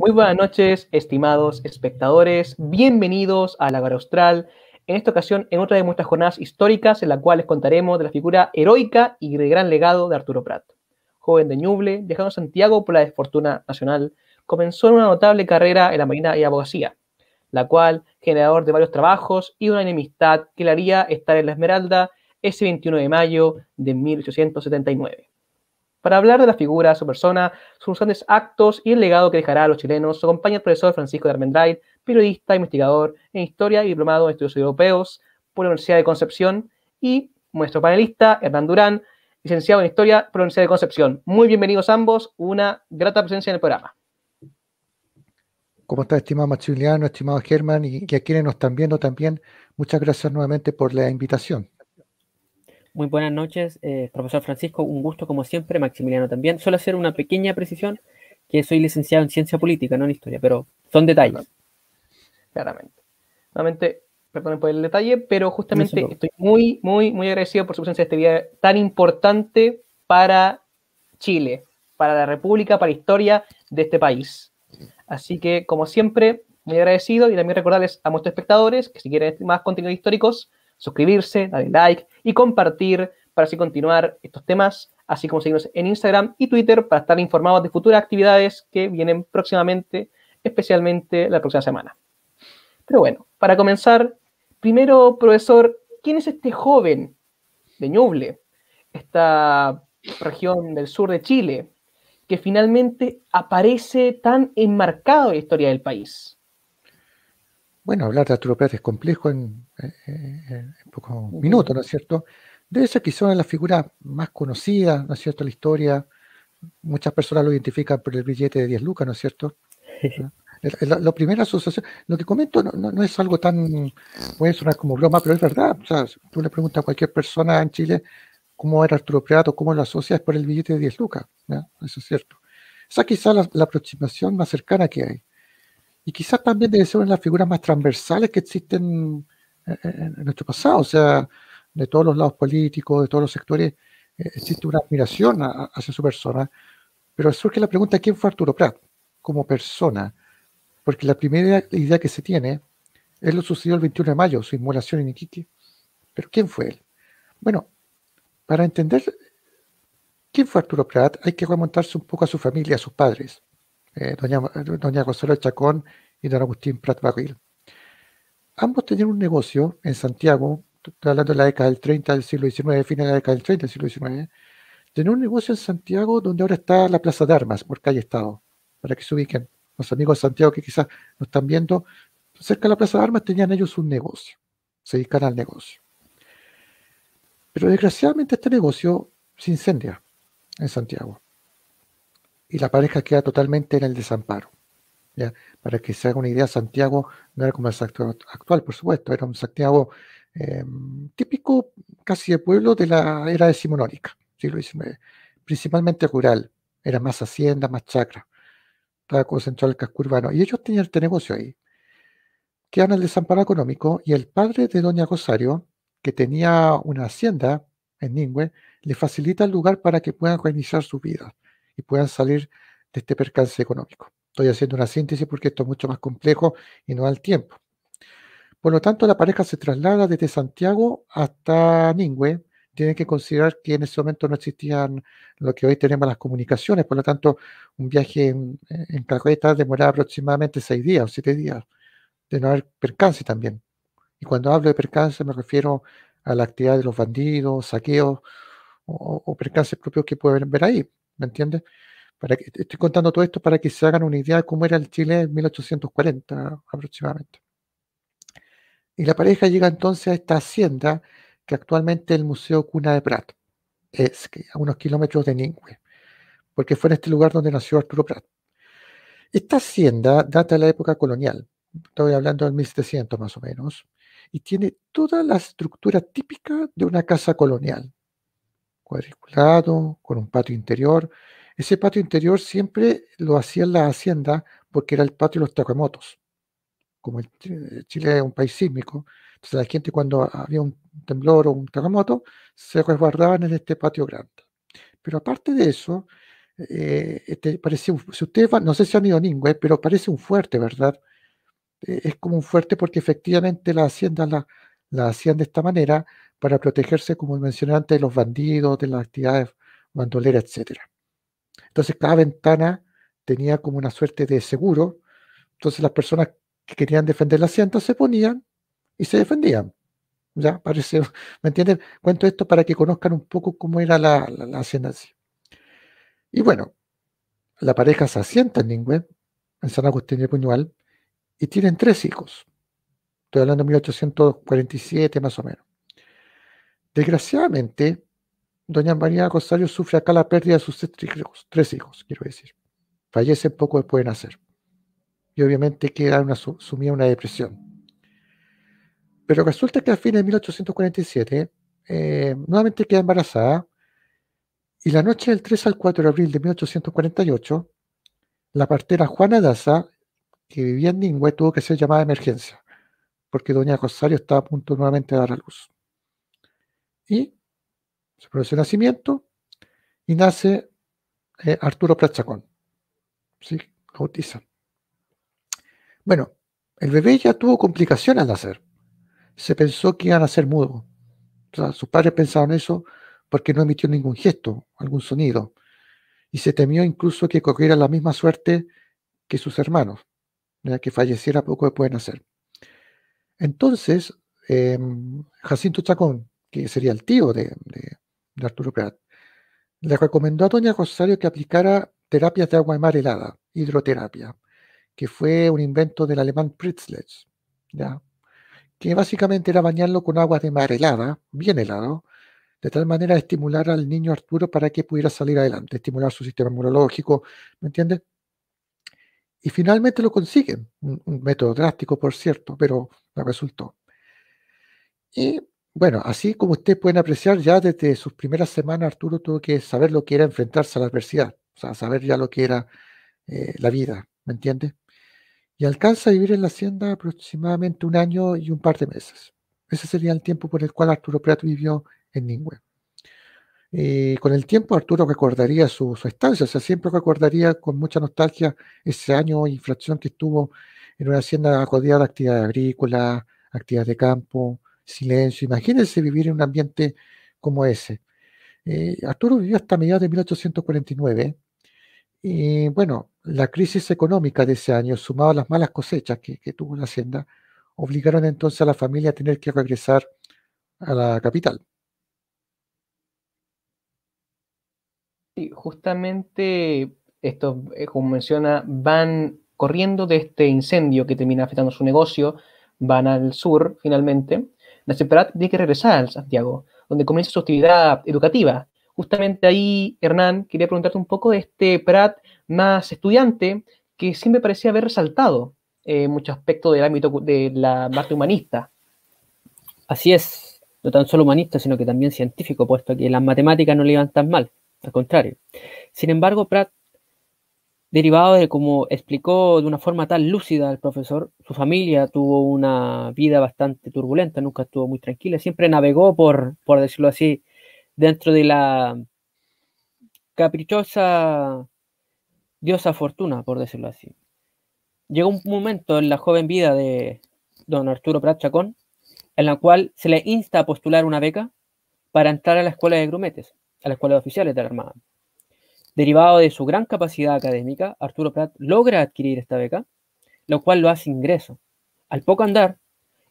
Muy buenas noches, estimados espectadores. Bienvenidos a La Austral. En esta ocasión, en otra de nuestras jornadas históricas, en la cual les contaremos de la figura heroica y de gran legado de Arturo Prat. Joven de Ñuble, viajando a Santiago por la desfortuna nacional, comenzó una notable carrera en la marina y abogacía, la cual, generador de varios trabajos y una enemistad que le haría estar en la Esmeralda ese 21 de mayo de 1879. Para hablar de la figura, su persona, sus grandes actos y el legado que dejará a los chilenos, acompaña el profesor Francisco de Armendáriz, periodista, investigador en historia y diplomado en estudios europeos por la Universidad de Concepción, y nuestro panelista Hernán Durán, licenciado en historia por la Universidad de Concepción. Muy bienvenidos ambos, una grata presencia en el programa. ¿Cómo está, estimado Maximiliano, estimado Germán y, y a quienes nos están viendo también? Muchas gracias nuevamente por la invitación. Muy buenas noches, eh, profesor Francisco. Un gusto como siempre, Maximiliano también. Solo hacer una pequeña precisión, que soy licenciado en ciencia política, no en historia, pero son detalles. Claramente. nuevamente perdonen por el detalle, pero justamente estoy muy, muy, muy agradecido por su presencia este día tan importante para Chile, para la República, para la historia de este país. Así que, como siempre, muy agradecido y también recordarles a nuestros espectadores que si quieren más contenidos históricos, suscribirse, darle like y compartir para así continuar estos temas, así como seguirnos en Instagram y Twitter para estar informados de futuras actividades que vienen próximamente, especialmente la próxima semana. Pero bueno, para comenzar, primero, profesor, ¿quién es este joven de Ñuble, esta región del sur de Chile, que finalmente aparece tan enmarcado en la historia del país? bueno, hablar de Pérez es complejo en, en, en pocos minutos, ¿no es cierto? De ser quizá una de las figuras más conocidas, ¿no es cierto?, la historia. Muchas personas lo identifican por el billete de 10 lucas, ¿no es cierto? La, la, primera asociación, lo que comento no, es algo tan, puede sonar como broma, pero es verdad. O sea, tú le preguntas a cualquier persona en Chile cómo era Arturo o cómo lo asocias por el billete de 10 lucas. ¿no? Eso es cierto. Esa quizá es la, aproximación más cercana que hay y quizás también debe ser una de las figuras más transversales que existen eh, eh, en, nuestro pasado, o sea, de todos los lados políticos, de todos los sectores, eh, existe una admiración hacia su persona, pero surge la pregunta, ¿quién fue Arturo Prat como persona? Porque la primera idea que se tiene es lo sucedió el 21 de mayo, su inmolación en Iquique, pero ¿quién fue él? Bueno, para entender quién fue Arturo Prat hay que remontarse un poco a su familia, a sus padres. Eh, doña, Gonzalo Chacón y don Agustín Prat Barril. Ambos tenían un negocio en Santiago, estoy hablando de la década del 30 del siglo XIX, fin de la década del 30 del siglo XIX, tenían un negocio en Santiago donde ahora está la Plaza de Armas, por calle Estado, para que se ubiquen. Los amigos de Santiago que quizás nos están viendo, cerca de la Plaza de Armas tenían ellos un negocio, se dedican al negocio. Pero desgraciadamente este negocio se incendia en Santiago y la pareja queda totalmente en el desamparo. Para que se haga una idea, Santiago no era como el Santiago actual, por supuesto, era un Santiago em, típico casi de pueblo de la era decimonónica, siglo XIX, principalmente rural, era más hacienda, más chacra, estaba concentrado el casco urbano, y ellos tenían este negocio ahí. Quedan en el desamparo económico y el padre de Doña Rosario, que tenía una hacienda en Ningüe, le facilita el lugar para que puedan reiniciar su vida y puedan salir de este percance económico. Estoy haciendo una síntesis porque esto es mucho más complejo y no da el tiempo. Por lo tanto, la pareja se traslada desde Santiago hasta Ningüe. Tienen que considerar que en ese momento no existían lo que hoy tenemos las comunicaciones. Por lo tanto, un viaje en, carreta demoraba aproximadamente seis días o siete días, de no haber percance también. Y cuando hablo de percance me refiero a la actividad de los bandidos, saqueos o, o percances propios que pueden ver ahí. ¿me entiendes? estoy contando todo esto para que se hagan una idea de cómo era el Chile en 1840 aproximadamente. Y la pareja llega entonces a esta hacienda que actualmente es el Museo Cuna de Prat, es a unos kilómetros de Ningüe, porque fue en este lugar donde nació Arturo Prat. Esta hacienda data de la época colonial, estoy hablando del 1700 más o menos, y tiene toda la estructura típica de una casa colonial cuadriculado, con un patio interior. Ese patio interior siempre lo hacían las haciendas porque era el patio de los terremotos. Como eh, Chile es un país sísmico, entonces la gente cuando había un temblor o un terremoto se resguardaban en este patio grande. Pero aparte de eso, eh, este, parece si usted no sé si han ido a pero parece un fuerte, ¿verdad? Eh, es como un fuerte porque efectivamente la hacienda la, la hacían de esta manera, para protegerse, como mencioné antes, de los bandidos, de las actividades bandoleras, etc. Entonces, cada ventana tenía como una suerte de seguro. Entonces, las personas que querían defender la hacienda se ponían y se defendían. ¿Ya? Parece, ¿Me entienden? Cuento esto para que conozcan un poco cómo era la, la, hacienda Y bueno, la pareja se asienta en Ningüe, en San Agustín de Puñual, y tienen tres hijos. Estoy hablando de 1847 más o menos. Desgraciadamente, doña María Rosario sufre acá la pérdida de sus tres hijos, quiero decir. Fallece poco después de nacer. Y obviamente queda una, sumida una depresión. Pero resulta que a fines de 1847 eh, nuevamente queda embarazada y la noche del 3 al 4 de abril de 1848, la partera Juana Daza, que vivía en Ningüe, tuvo que ser llamada de emergencia porque doña Rosario estaba a punto nuevamente de dar a luz y se produce el nacimiento y nace eh, Arturo Arturo Chacón. ¿Sí? Bautiza. Bueno, el bebé ya tuvo complicaciones al nacer. Se pensó que iba a nacer mudo. sus padres pensaron eso porque no emitió ningún gesto, algún sonido. Y se temió incluso que corriera la misma suerte que sus hermanos, que falleciera poco después de nacer. Entonces, em, Jacinto Chacón, que sería el tío de, Arturo Pratt, le recomendó a doña Rosario que aplicara terapias de agua de mar helada, hidroterapia, que fue un invento del alemán Pritzlitz, ¿ya? que básicamente era bañarlo con agua de mar helada, bien helado, de tal manera estimular al niño Arturo para que pudiera salir adelante, estimular su sistema inmunológico, ¿me entiendes? Y finalmente lo consiguen, un, método drástico, por cierto, pero resultó. Y bueno, así como ustedes pueden apreciar, ya desde sus primeras semanas Arturo tuvo que saber lo que era enfrentarse a la adversidad, o sea, saber ya lo que era eh, la vida, ¿me entiendes? Y alcanza a vivir en la hacienda aproximadamente un año y un par de meses. Ese sería el tiempo por el cual Arturo Pratt vivió en Ningüe. Eh, con el tiempo Arturo recordaría su, estancia, o sea, siempre recordaría con mucha nostalgia ese año y fracción que estuvo en una hacienda acodida de actividades agrícolas, actividades de campo, silencio. Imagínense vivir en un ambiente como ese. Eh, Arturo vivió hasta mediados de 1849. Y bueno, la crisis económica de ese año, sumado a las malas cosechas que, tuvo la hacienda, obligaron entonces a la familia a tener que regresar a la capital. Y justamente estos, eh, como menciona, van corriendo de este incendio que termina afectando su negocio, van al sur finalmente, Nace Prat, tiene que regresar al Santiago, donde comienza su actividad educativa. Justamente ahí, Hernán, quería preguntarte un poco de este Prat más estudiante que siempre parecía haber resaltado eh, muchos aspectos del ámbito de la parte humanista. Así es, no tan solo humanista, sino que también científico, puesto que las matemáticas no le iban tan mal, al contrario. Sin embargo, Prat derivado de como explicó de una forma tan lúcida el profesor, su familia tuvo una vida bastante turbulenta, nunca estuvo muy tranquila, siempre navegó por, por decirlo así, dentro de la caprichosa diosa fortuna, por decirlo así. Llegó un momento en la joven vida de don Arturo Prat en la cual se le insta a postular una beca para entrar a la escuela de grumetes, a la escuela de oficiales de la Armada. Derivado de su gran capacidad académica, Arturo Pratt logra adquirir esta beca, lo cual lo hace ingreso. Al poco andar,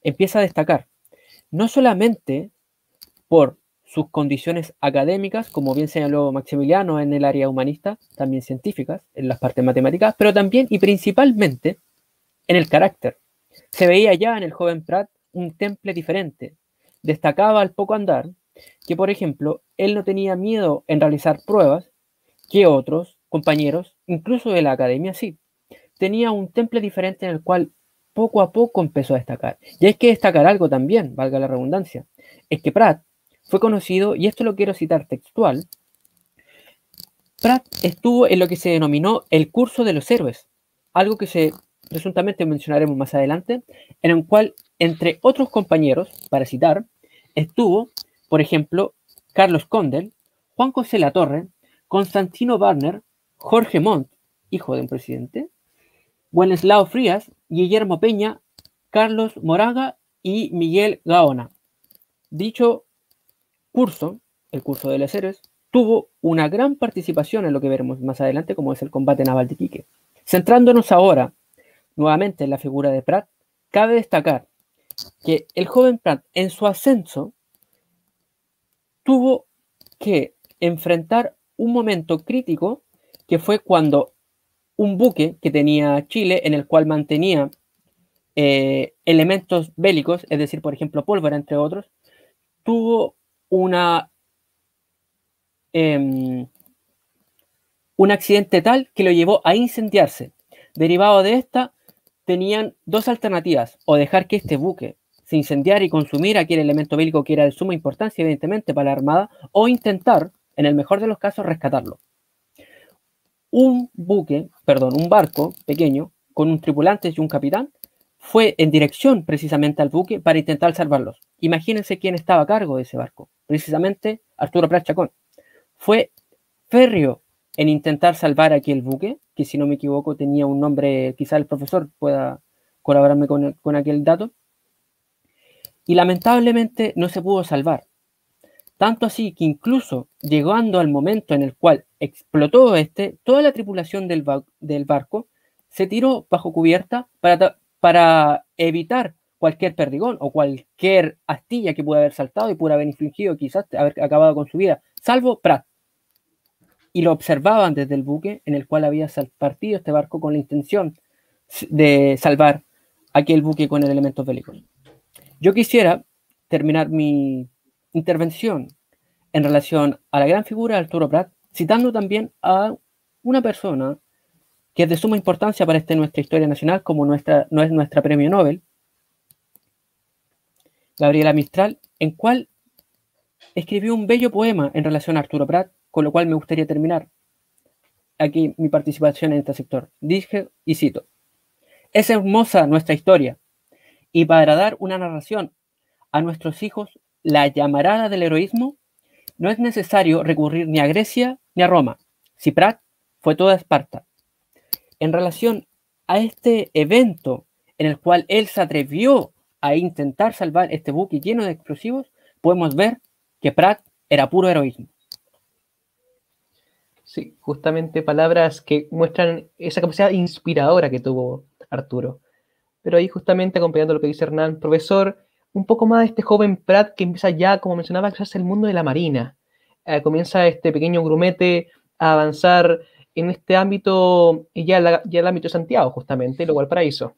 empieza a destacar, no solamente por sus condiciones académicas, como bien señaló Maximiliano en el área humanista, también científicas, en las partes matemáticas, pero también y principalmente en el carácter. Se veía ya en el joven Pratt un temple diferente. Destacaba al poco andar que, por ejemplo, él no tenía miedo en realizar pruebas que otros compañeros, incluso de la academia, sí. Tenía un temple diferente en el cual poco a poco empezó a destacar. Y hay que destacar algo también, valga la redundancia, es que Pratt fue conocido, y esto lo quiero citar textual, Pratt estuvo en lo que se denominó el curso de los héroes, algo que se presuntamente mencionaremos más adelante, en el cual, entre otros compañeros, para citar, estuvo, por ejemplo, Carlos Condel, Juan José Torre Constantino Barner, Jorge Montt, hijo de un presidente, Wenceslao Frías, Guillermo Peña, Carlos Moraga y Miguel Gaona. Dicho curso, el curso de héroes tuvo una gran participación en lo que veremos más adelante, como es el combate naval de Quique. Centrándonos ahora nuevamente en la figura de Pratt cabe destacar que el joven Pratt en su ascenso tuvo que enfrentar un momento crítico que fue cuando un buque que tenía Chile, en el cual mantenía eh, elementos bélicos, es decir, por ejemplo, pólvora, entre otros, tuvo una em, un accidente tal que lo llevó a incendiarse. Derivado de esta, tenían dos alternativas, o dejar que este buque se incendiara y consumiera aquel elemento bélico que era de suma importancia, evidentemente, para la Armada, o intentar en el mejor de los casos, rescatarlo. Un buque, perdón, un barco pequeño con un tripulante y un capitán fue en dirección precisamente al buque para intentar salvarlos. Imagínense quién estaba a cargo de ese barco, precisamente Arturo prachacón Fue férreo en intentar salvar aquel buque, que si no me equivoco tenía un nombre, quizá el profesor pueda colaborarme con aquel dato. Y lamentablemente no se pudo salvar. Tanto así que incluso llegando al momento en el cual explotó este, toda la tripulación del, barco se tiró bajo cubierta para, evitar cualquier perdigón o cualquier astilla que pueda haber saltado y pudo haber infligido, quizás haber acabado con su vida, salvo Pratt. Y lo observaban desde el buque en el cual había partido este barco con la intención de salvar aquel buque con el elemento bélicos. Yo quisiera terminar mi intervención en relación a la gran figura de Arturo Prat, citando también a una persona que es de suma importancia para este nuestra historia nacional, como nuestra, no es nuestra premio Nobel, Gabriela Mistral, en cual escribió un bello poema en relación a Arturo Prat, con lo cual me gustaría terminar aquí mi participación en este sector. Dije, y cito, es hermosa nuestra historia, y para dar una narración a nuestros hijos la llamarada del heroísmo, no es necesario recurrir ni a Grecia ni a Roma. si Ciprat fue toda Esparta. En relación a este evento en el cual él se atrevió a intentar salvar este buque lleno de explosivos, podemos ver que Prat era puro heroísmo. Sí, justamente palabras que muestran esa capacidad inspiradora que tuvo Arturo. Pero ahí justamente acompañando lo que dice Hernán, profesor, un poco más de este joven Pratt que empieza ya, como mencionaba, a hace el mundo de la marina. Eh, comienza este pequeño grumete a avanzar en este ámbito, ya, la, ya el ámbito de Santiago, justamente, lo cual paraíso.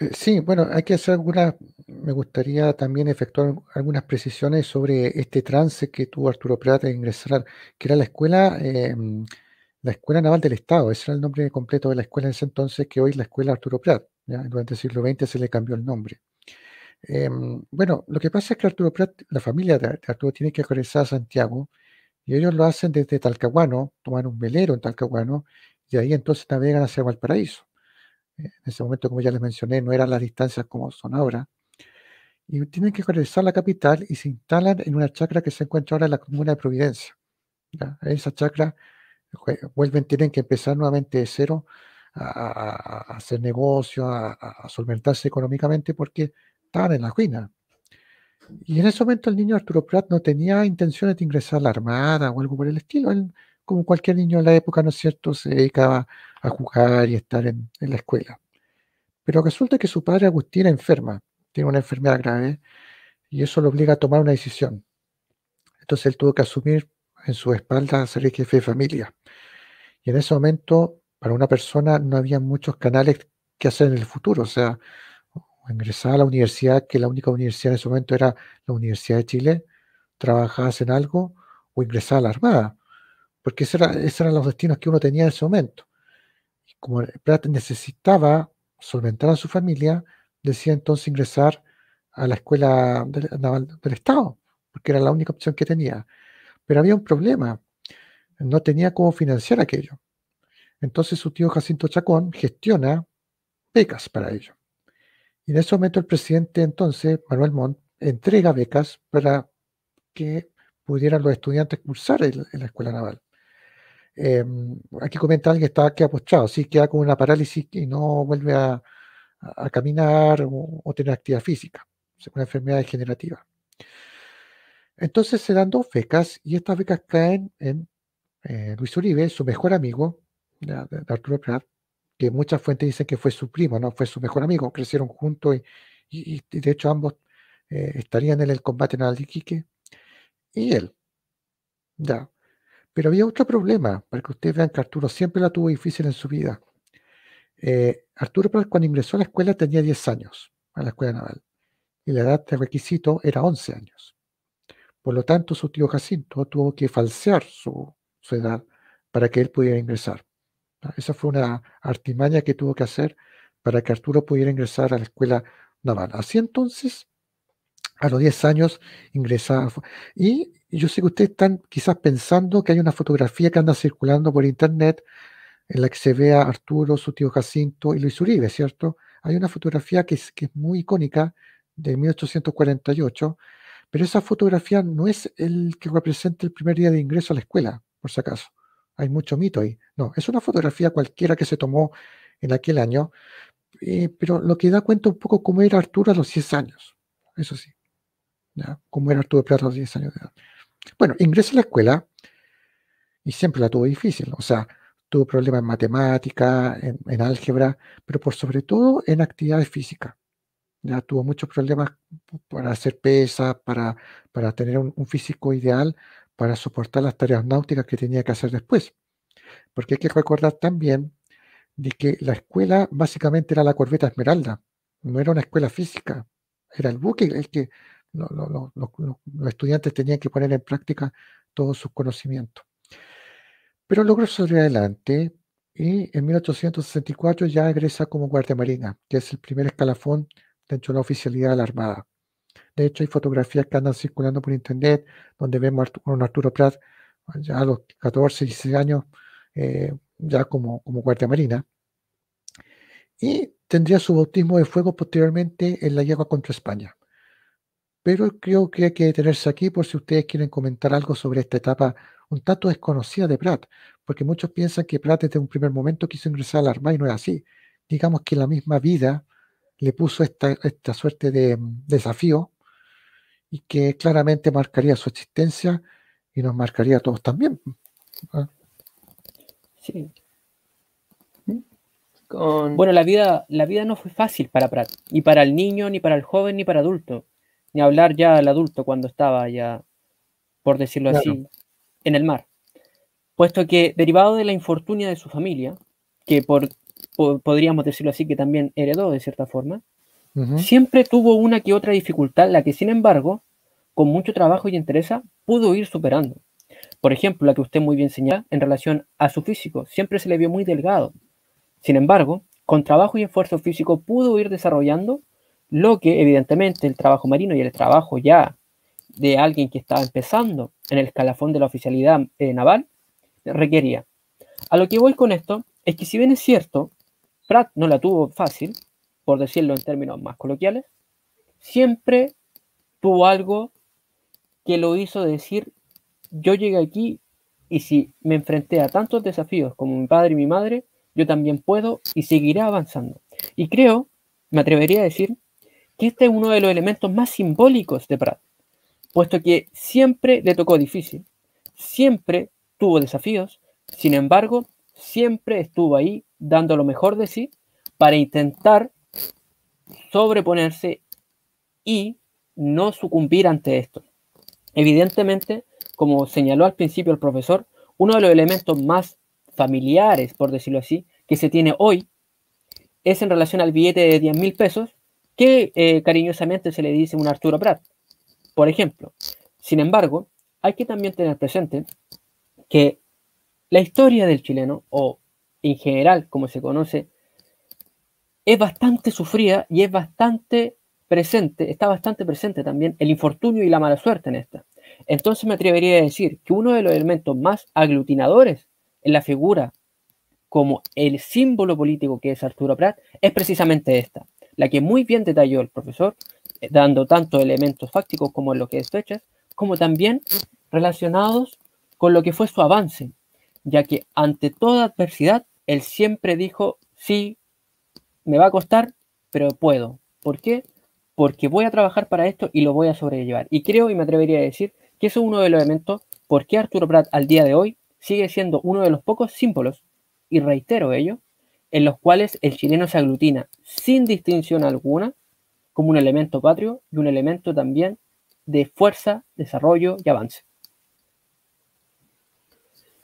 Eh, sí, bueno, hay que hacer algunas, me gustaría también efectuar algunas precisiones sobre este trance que tuvo Arturo Prat en ingresar, que era la escuela, em, la Escuela Naval del Estado, ese era el nombre completo de la escuela en ese entonces, que hoy es la Escuela Arturo Prat. Durante el siglo XX se le cambió el nombre. Em, bueno, lo que pasa es que Arturo la familia de Arturo tiene que regresar a Santiago y ellos lo hacen desde Talcahuano, toman un velero en Talcahuano y ahí entonces navegan hacia Valparaíso. Eh, en ese momento, como ya les mencioné, no eran las distancias como son ahora. Y tienen que regresar a la capital y se instalan en una chacra que se encuentra ahora en la comuna de Providencia. En esa chacra vuelven, tienen que empezar nuevamente de cero a, hacer negocio, a, a solventarse económicamente porque estaban en la ruina. Y en ese momento el niño Arturo Prat no tenía intenciones de ingresar a la Armada o algo por el estilo. Él, como cualquier niño de la época, ¿no es cierto?, se dedicaba a jugar y estar en, la escuela. Pero resulta que su padre Agustín enferma, tiene una enfermedad grave, y eso lo obliga a tomar una decisión. Entonces él tuvo que asumir en su espalda ser el jefe de familia. Y en ese momento, para una persona no había muchos canales que hacer en el futuro, o sea, o ingresaba a la universidad, que la única universidad en ese momento era la Universidad de Chile, trabajabas en algo o ingresar a la Armada, porque esos eran los destinos que uno tenía en ese momento. como Pratt necesitaba solventar a su familia, decía entonces ingresar a la escuela naval del Estado, porque era la única opción que tenía. Pero había un problema, no tenía cómo financiar aquello. Entonces su tío Jacinto Chacón gestiona becas para ello. Y en ese momento el presidente entonces, Manuel Montt, entrega becas para que pudieran los estudiantes cursar en la escuela naval. Em, aquí comenta alguien que estaba aquí apostado, sí, queda con una parálisis y no vuelve a, caminar o, tener actividad física, una enfermedad degenerativa. Entonces se dan dos becas y estas becas caen en eh, Luis Uribe, su mejor amigo, de, Arturo Pratt, que muchas fuentes dicen que fue su primo, no fue su mejor amigo, crecieron juntos y, de hecho ambos eh, estarían en el combate naval de Iquique y él. Pero había otro problema, para que ustedes vean que Arturo siempre la tuvo difícil en su vida. Eh, Arturo cuando ingresó a la escuela tenía 10 años, a la escuela naval, y la edad de requisito era 11 años. Por lo tanto, su tío Jacinto tuvo que falsear su edad para que él pudiera ingresar. Esa fue una artimaña que tuvo que hacer para que Arturo pudiera ingresar a la escuela naval. Así entonces, a los 10 años ingresaba. Y yo sé que ustedes están quizás pensando que hay una fotografía que anda circulando por internet en la que se ve a Arturo, su tío Jacinto y Luis Uribe, ¿cierto? Hay una fotografía que es, que es muy icónica de 1848, pero esa fotografía no es el que representa el primer día de ingreso a la escuela, por si acaso hay mucho mito ahí. No, es una fotografía cualquiera que se tomó en aquel año, eh, pero lo que da cuenta un poco cómo era Arturo a los 10 años, eso sí, cómo era Arturo a los 10 años de edad. Bueno, ingresa a la escuela y siempre la tuvo difícil, o sea, tuvo problemas en matemática, en, álgebra, pero por sobre todo en actividades físicas. Ya tuvo muchos problemas para hacer pesas, para, para tener un, un, físico ideal, para soportar las tareas náuticas que tenía que hacer después. Porque hay que recordar también de que la escuela básicamente era la corbeta Esmeralda, no era una escuela física, era el buque el que los estudiantes tenían que poner en práctica todos sus conocimientos. Pero logró salir adelante y en 1864 ya egresa como guardia marina, que es el primer escalafón dentro de la oficialidad de la Armada. De hecho, hay fotografías que andan circulando por internet donde vemos a Arturo, Pratt Arturo Prat ya a los 14, 16 años, eh, ya como, como guardia marina. Y tendría su bautismo de fuego posteriormente en la guerra contra España. Pero creo que hay que detenerse aquí por si ustedes quieren comentar algo sobre esta etapa un tanto desconocida de Pratt, porque muchos piensan que Pratt desde un primer momento quiso ingresar al la y no es así. Digamos que la misma vida le puso esta, esta suerte de, mm, desafío y que claramente marcaría su existencia y nos marcaría a todos también. Mm, ¿ah? ¿Mm? Bueno, la vida, la vida no fue fácil para Pratt, ni para el niño, ni para el joven, ni para adulto, ni hablar ya al adulto cuando estaba ya, por decirlo así, en el mar. Puesto que, derivado de la infortunia de su familia, que por podríamos decirlo así, que también heredó de cierta forma, siempre tuvo una que otra dificultad, la que sin embargo, con mucho trabajo y interés, pudo ir superando. Por ejemplo, la que usted muy bien señala en relación a su físico, siempre se le vio muy delgado. Sin embargo, con trabajo y esfuerzo físico pudo ir desarrollando lo que evidentemente el trabajo marino y el trabajo ya de alguien que estaba empezando en el escalafón de la oficialidad eh, naval requería. A lo que voy con esto es que si bien es cierto, Pratt no la tuvo fácil, por decirlo en términos más coloquiales, siempre tuvo algo que lo hizo decir, yo llegué aquí y si me enfrenté a tantos desafíos como mi padre y mi madre, yo también puedo y seguiré avanzando. Y creo, me atrevería a decir, que este es uno de los elementos más simbólicos de Pratt, puesto que siempre le tocó difícil, siempre tuvo desafíos, sin embargo, siempre estuvo ahí dando lo mejor de sí para intentar sobreponerse y no sucumbir ante esto. Evidentemente, como señaló al principio el profesor, uno de los elementos más familiares, por decirlo así, que se tiene hoy es en relación al billete de 10 mil pesos que eh, cariñosamente se le dice un Arturo Prat, por ejemplo. Sin embargo, hay que también tener presente que la historia del chileno, o en general como se conoce, es bastante sufrida y es bastante presente, está bastante presente también el infortunio y la mala suerte en esta. Entonces me atrevería a decir que uno de los elementos más aglutinadores en la figura como el símbolo político que es Arturo Prat es precisamente esta, la que muy bien detalló el profesor, eh, dando tanto elementos fácticos como en lo que es fechas, como también relacionados con lo que fue su avance ya que ante toda adversidad, él siempre dijo, sí, me va a costar, pero puedo. ¿Por qué? Porque voy a trabajar para esto y lo voy a sobrellevar. Y creo y me atrevería a decir que eso es uno de los elementos por qué Arturo Prat al día de hoy sigue siendo uno de los pocos símbolos, y reitero ello, en los cuales el chileno se aglutina sin distinción alguna como un elemento patrio y un elemento también de fuerza, desarrollo y avance.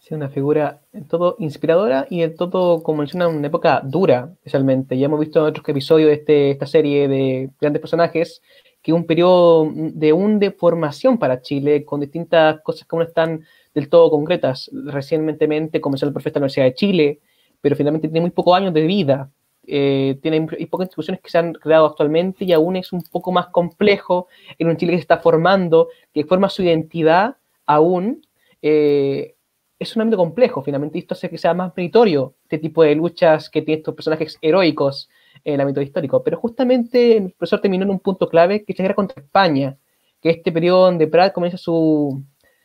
Es una figura en todo inspiradora y en todo, como menciona, una época dura, especialmente. Ya hemos visto en otros episodios este, de esta serie de grandes personajes que un periodo de un de formación para Chile, con distintas cosas que aún están del todo concretas. Recientemente comenzó el profeta de la Universidad de Chile, pero finalmente tiene muy pocos años de vida. Eh, tiene pocas instituciones que se han creado actualmente y aún es un poco más complejo en un Chile que se está formando, que forma su identidad aún. Eh, es un ámbito complejo, finalmente, y esto hace que sea más meritorio este tipo de luchas que tienen estos personajes heroicos en el ámbito histórico. Pero justamente el profesor terminó en un punto clave, que es la guerra contra España, que este periodo donde Pratt comienza su,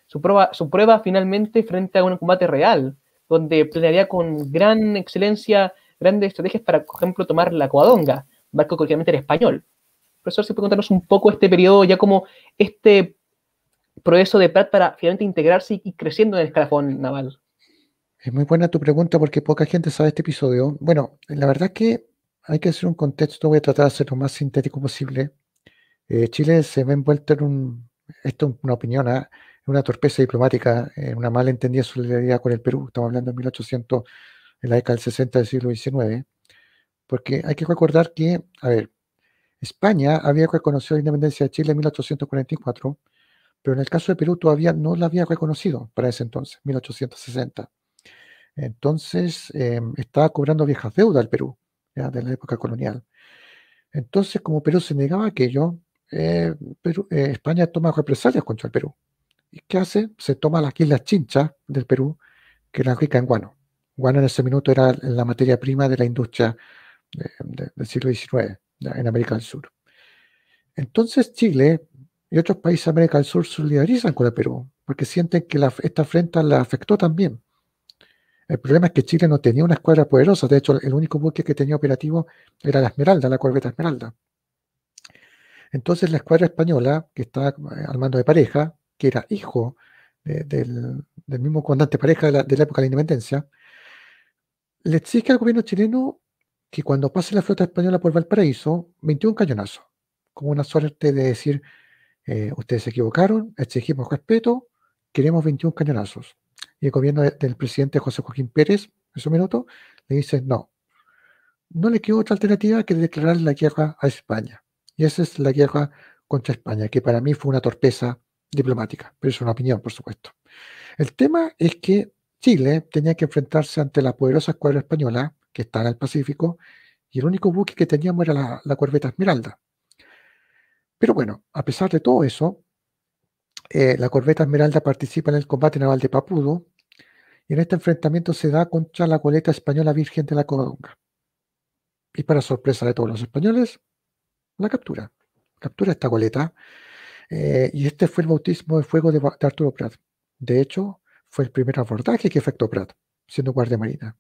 su, prueba, su prueba finalmente frente a un combate real, donde planearía con gran excelencia grandes estrategias para, por ejemplo, tomar la Coadonga, barco que español. profesor, si puede contarnos un poco este periodo, ya como este progreso de Pratt para finalmente integrarse y, creciendo en el escalafón naval? Es muy buena tu pregunta porque poca gente sabe este episodio. Bueno, la verdad que hay que hacer un contexto, voy a tratar de ser lo más sintético posible. Eh, Chile se ve envuelto en un, esto es una opinión, ¿ah? una torpeza diplomática, en eh, una malentendida solidaridad con el Perú. Estamos hablando de 1800, en la década del 60 del siglo XIX. Porque hay que recordar que, a ver, España había reconocido la independencia de Chile en 1844 pero en el caso de Perú todavía no la había reconocido para ese entonces, 1860. Entonces em, estaba cobrando viejas deudas al Perú, ya, de la época colonial. Entonces, como Perú se negaba a aquello, eh, eh, España toma represalias contra el Perú. ¿Y qué hace? Se toma las islas Chinchas del Perú, que eran rica en guano. Guano en ese minuto era la materia prima de la industria eh, del siglo XIX en América del Sur. Entonces Chile y otros países de América del Sur solidarizan con el Perú, porque sienten que esta afrenta la afectó también. El problema es que Chile no tenía una escuadra poderosa, de hecho el único buque que tenía operativo era la Esmeralda, la corbeta Esmeralda. Entonces la escuadra española, que está eh, al mando de pareja, que era hijo del, mismo comandante pareja de la, época de la independencia, le exige al gobierno chileno que cuando pase la flota española por Valparaíso, un cañonazo, como una suerte de decir, eh, ustedes se equivocaron, exigimos respeto, queremos 21 cañonazos. Y el gobierno del presidente José Joaquín Pérez, en su minuto, le dice no. No le quedó otra alternativa que declarar la guerra a España. Y esa es la guerra contra España, que para mí fue una torpeza diplomática, pero es una opinión, por supuesto. El tema es que Chile tenía que enfrentarse ante la poderosa escuadra española, que está en el Pacífico, y el único buque que teníamos era la, la Esmeralda. Pero bueno, a pesar de todo eso, eh, la corbeta Esmeralda participa en el combate naval de Papudo y en este enfrentamiento se da contra la goleta española Virgen de la Covadonga. Y para sorpresa de todos los españoles, la captura. Captura esta goleta eh, y este fue el bautismo de fuego de, Arturo Prat. De hecho, fue el primer abordaje que efectuó Prat, siendo guardia marina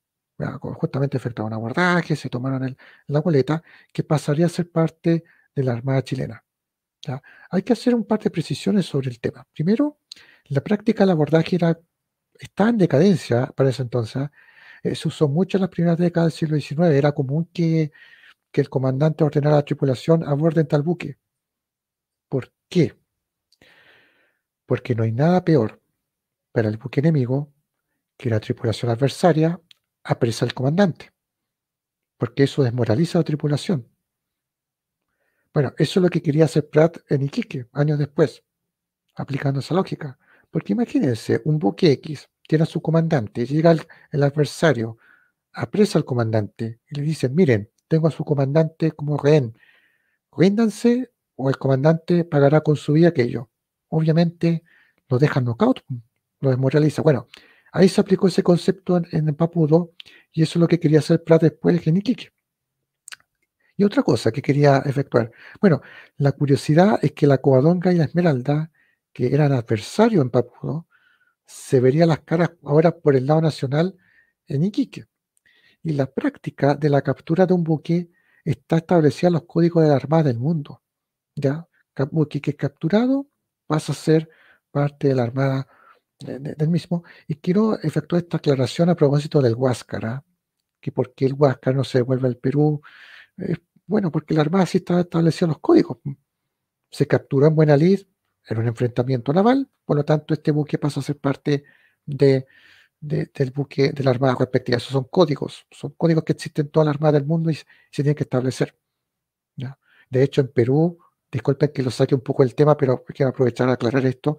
justamente efectuaron abordaje, se tomaron la goleta que pasaría a ser parte de la Armada chilena. Hay que hacer un par de precisiones sobre el tema. Primero, la práctica del abordaje era, está en decadencia para ese entonces. ¿eh? Eh, se usó mucho en las primeras décadas del siglo XIX. Era común que, el comandante ordenara a la tripulación en tal buque. ¿Por qué? Porque no hay nada peor para el buque enemigo que la tripulación adversaria apresa al comandante. Porque eso desmoraliza a la tripulación. Bueno, eso es lo que quería hacer Pratt en Iquique, años después, aplicando esa lógica. Porque imagínense, un buque X tiene a su comandante, llega el, adversario, apresa al comandante y le dice, miren, tengo a su comandante como rehén, ríndanse o el comandante pagará con su vida aquello. Obviamente lo dejan knockout, lo desmoraliza. Bueno, ahí se aplicó ese concepto en, en Papudo y eso es lo que quería hacer Pratt después en Iquique. Y otra cosa que quería efectuar. Bueno, la curiosidad es que la coadonga y la esmeralda, que eran adversarios en Papudo, se verían las caras ahora por el lado nacional en Iquique. Y la práctica de la captura de un buque está establecida en los códigos de la Armada del mundo. Ya, buque que es capturado pasa a ser parte de la Armada del mismo. Y quiero efectuar esta aclaración a propósito del Huáscara, que por el Huáscar no se devuelve al Perú, es bueno, porque la Armada sí estaba estableciendo los códigos. Se capturó en Buena Lid en un enfrentamiento naval, por lo tanto este buque pasó a ser parte de, del buque de la Armada respectiva. Esos son códigos, son códigos que existen en toda la Armada del mundo y se tienen que establecer. De hecho, en Perú, disculpen que lo saque un poco el tema, pero quiero aprovechar a aclarar esto.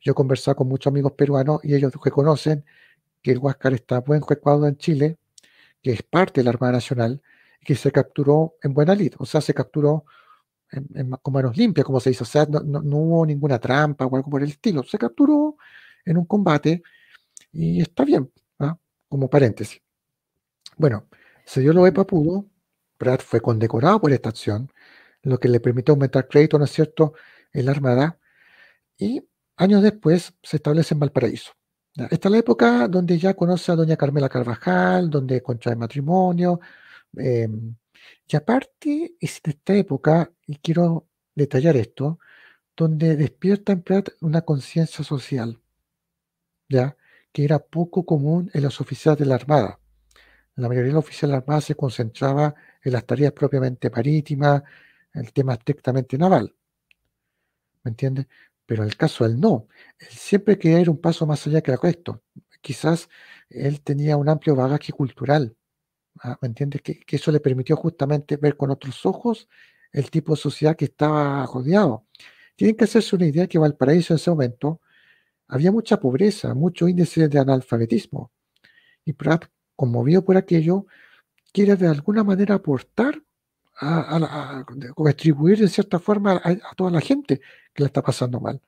Yo he conversado con muchos amigos peruanos y ellos reconocen que el Huáscar está buen juecuado en Chile, que es parte de la Armada Nacional, que se capturó en buena lid, o sea, se capturó en, con manos limpias, como se dice, o sea, no, hubo ninguna trampa o algo por el estilo, se capturó en un combate y está bien, ¿ah? como paréntesis. Bueno, se dio lo de Papudo, Brad fue condecorado por esta acción, lo que le permitió aumentar crédito, ¿no es cierto?, en la Armada, y años después se establece en Valparaíso. Esta es la época donde ya conoce a doña Carmela Carvajal, donde contrae matrimonio, Em, y aparte, es de esta época, y quiero detallar esto, donde despierta en Platt una conciencia social, ¿ya? que era poco común en los oficiales de la Armada. La mayoría de los oficiales de la Armada se concentraba en las tareas propiamente marítimas, el tema estrictamente naval. ¿Me entiendes? Pero en el caso él no. Él siempre quería ir un paso más allá que la resto. Quizás él tenía un amplio bagaje cultural Ah, ¿Me entiendes? Que, eso le permitió justamente ver con otros ojos el tipo de sociedad que estaba rodeado. Tienen que hacerse una idea que Valparaíso en ese momento había mucha pobreza, muchos índices de analfabetismo. Y Pratt, conmovido por aquello, quiere de alguna manera aportar o distribuir de cierta forma a, toda la gente que la está pasando mal.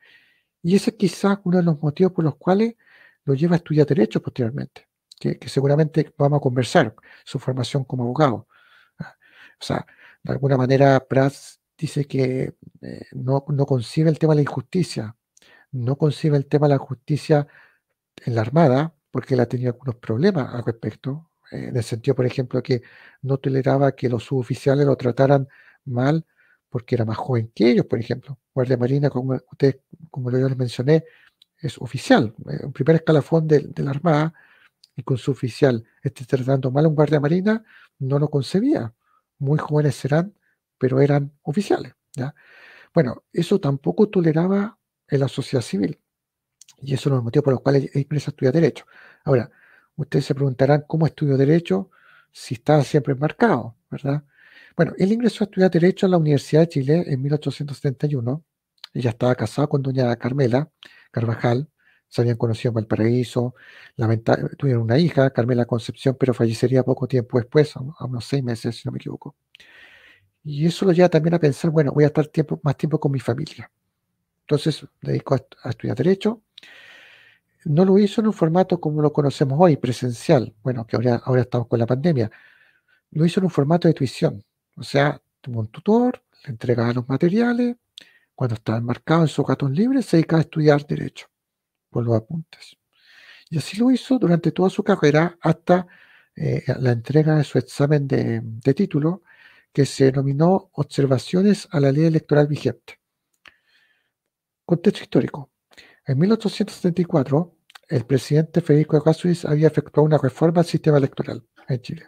Y ese es quizás uno de los motivos por los cuales lo lleva a estudiar derecho posteriormente que, seguramente vamos a conversar, su formación como abogado. ¿ah? O sea, de alguna manera Prats dice que eh, no, no, concibe el tema de la injusticia, no concibe el tema de la justicia en la Armada, porque él ha tenido algunos problemas al respecto, eh, en el sentido, por ejemplo, que no toleraba que los suboficiales lo trataran mal porque era más joven que ellos, por ejemplo. Guardia Marina, como ustedes, como yo les mencioné, es oficial, eh, un primer escalafón de, de la Armada, y con su oficial esté tratando mal a un guardia marina, no lo concebía. Muy jóvenes serán, pero eran oficiales. ¿ya? Bueno, eso tampoco toleraba en la sociedad civil. Y eso es los motivo por los cuales a estudiar Derecho. Ahora, ustedes se preguntarán cómo estudió Derecho si estaba siempre enmarcado, ¿verdad? Bueno, él ingresó a estudiar Derecho a la Universidad de Chile en 1871. Ella estaba casada con doña Carmela Carvajal, se habían conocido en Valparaíso, tuvieron una hija, Carmela Concepción, pero fallecería poco tiempo después, a unos seis meses, si no me equivoco. Y eso lo lleva también a pensar, bueno, voy a estar tiempo, más tiempo con mi familia. Entonces, dedico a, estudiar Derecho. No lo hizo en un formato como lo conocemos hoy, presencial, bueno, que ahora, ahora estamos con la pandemia. Lo hizo en un formato de tuición. O sea, tuvo un tutor, le entregaba los materiales, cuando estaba enmarcado en su catón libre, se dedicaba a estudiar Derecho por pues, los apuntes. Y así lo hizo durante toda su carrera hasta eh, la entrega de su examen de, título, que se denominó Observaciones a la Ley Electoral Vigente. Contexto histórico. En 1874, el presidente Federico Errázuriz había efectuado una reforma al sistema electoral en Chile.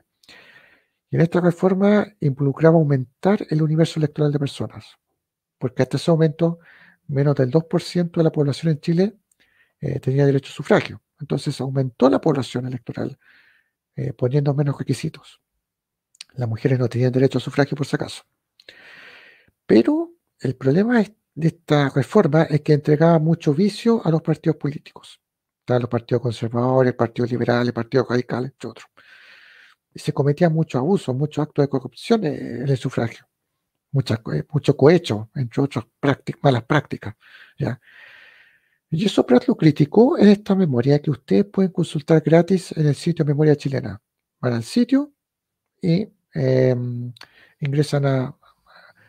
Y en esta reforma involucraba aumentar el universo electoral de personas, porque hasta ese momento menos del 2% de la población en Chile eh, tenía derecho a sufragio. Entonces aumentó la población electoral eh, poniendo menos requisitos. Las mujeres no tenían derecho a sufragio por si acaso. Pero el problema de esta reforma es que entregaba mucho vicio a los partidos políticos. Estaban los partidos conservadores, partidos liberales, partidos radicales, entre otros. Y se cometía mucho abuso, muchos actos de corrupción eh, en el sufragio. Mucha, mucho cohecho, entre otras prácticas, malas prácticas. ¿ya? Y eso lo criticó en esta memoria que ustedes pueden consultar gratis en el sitio Memoria Chilena. Van al sitio y em, ingresan a...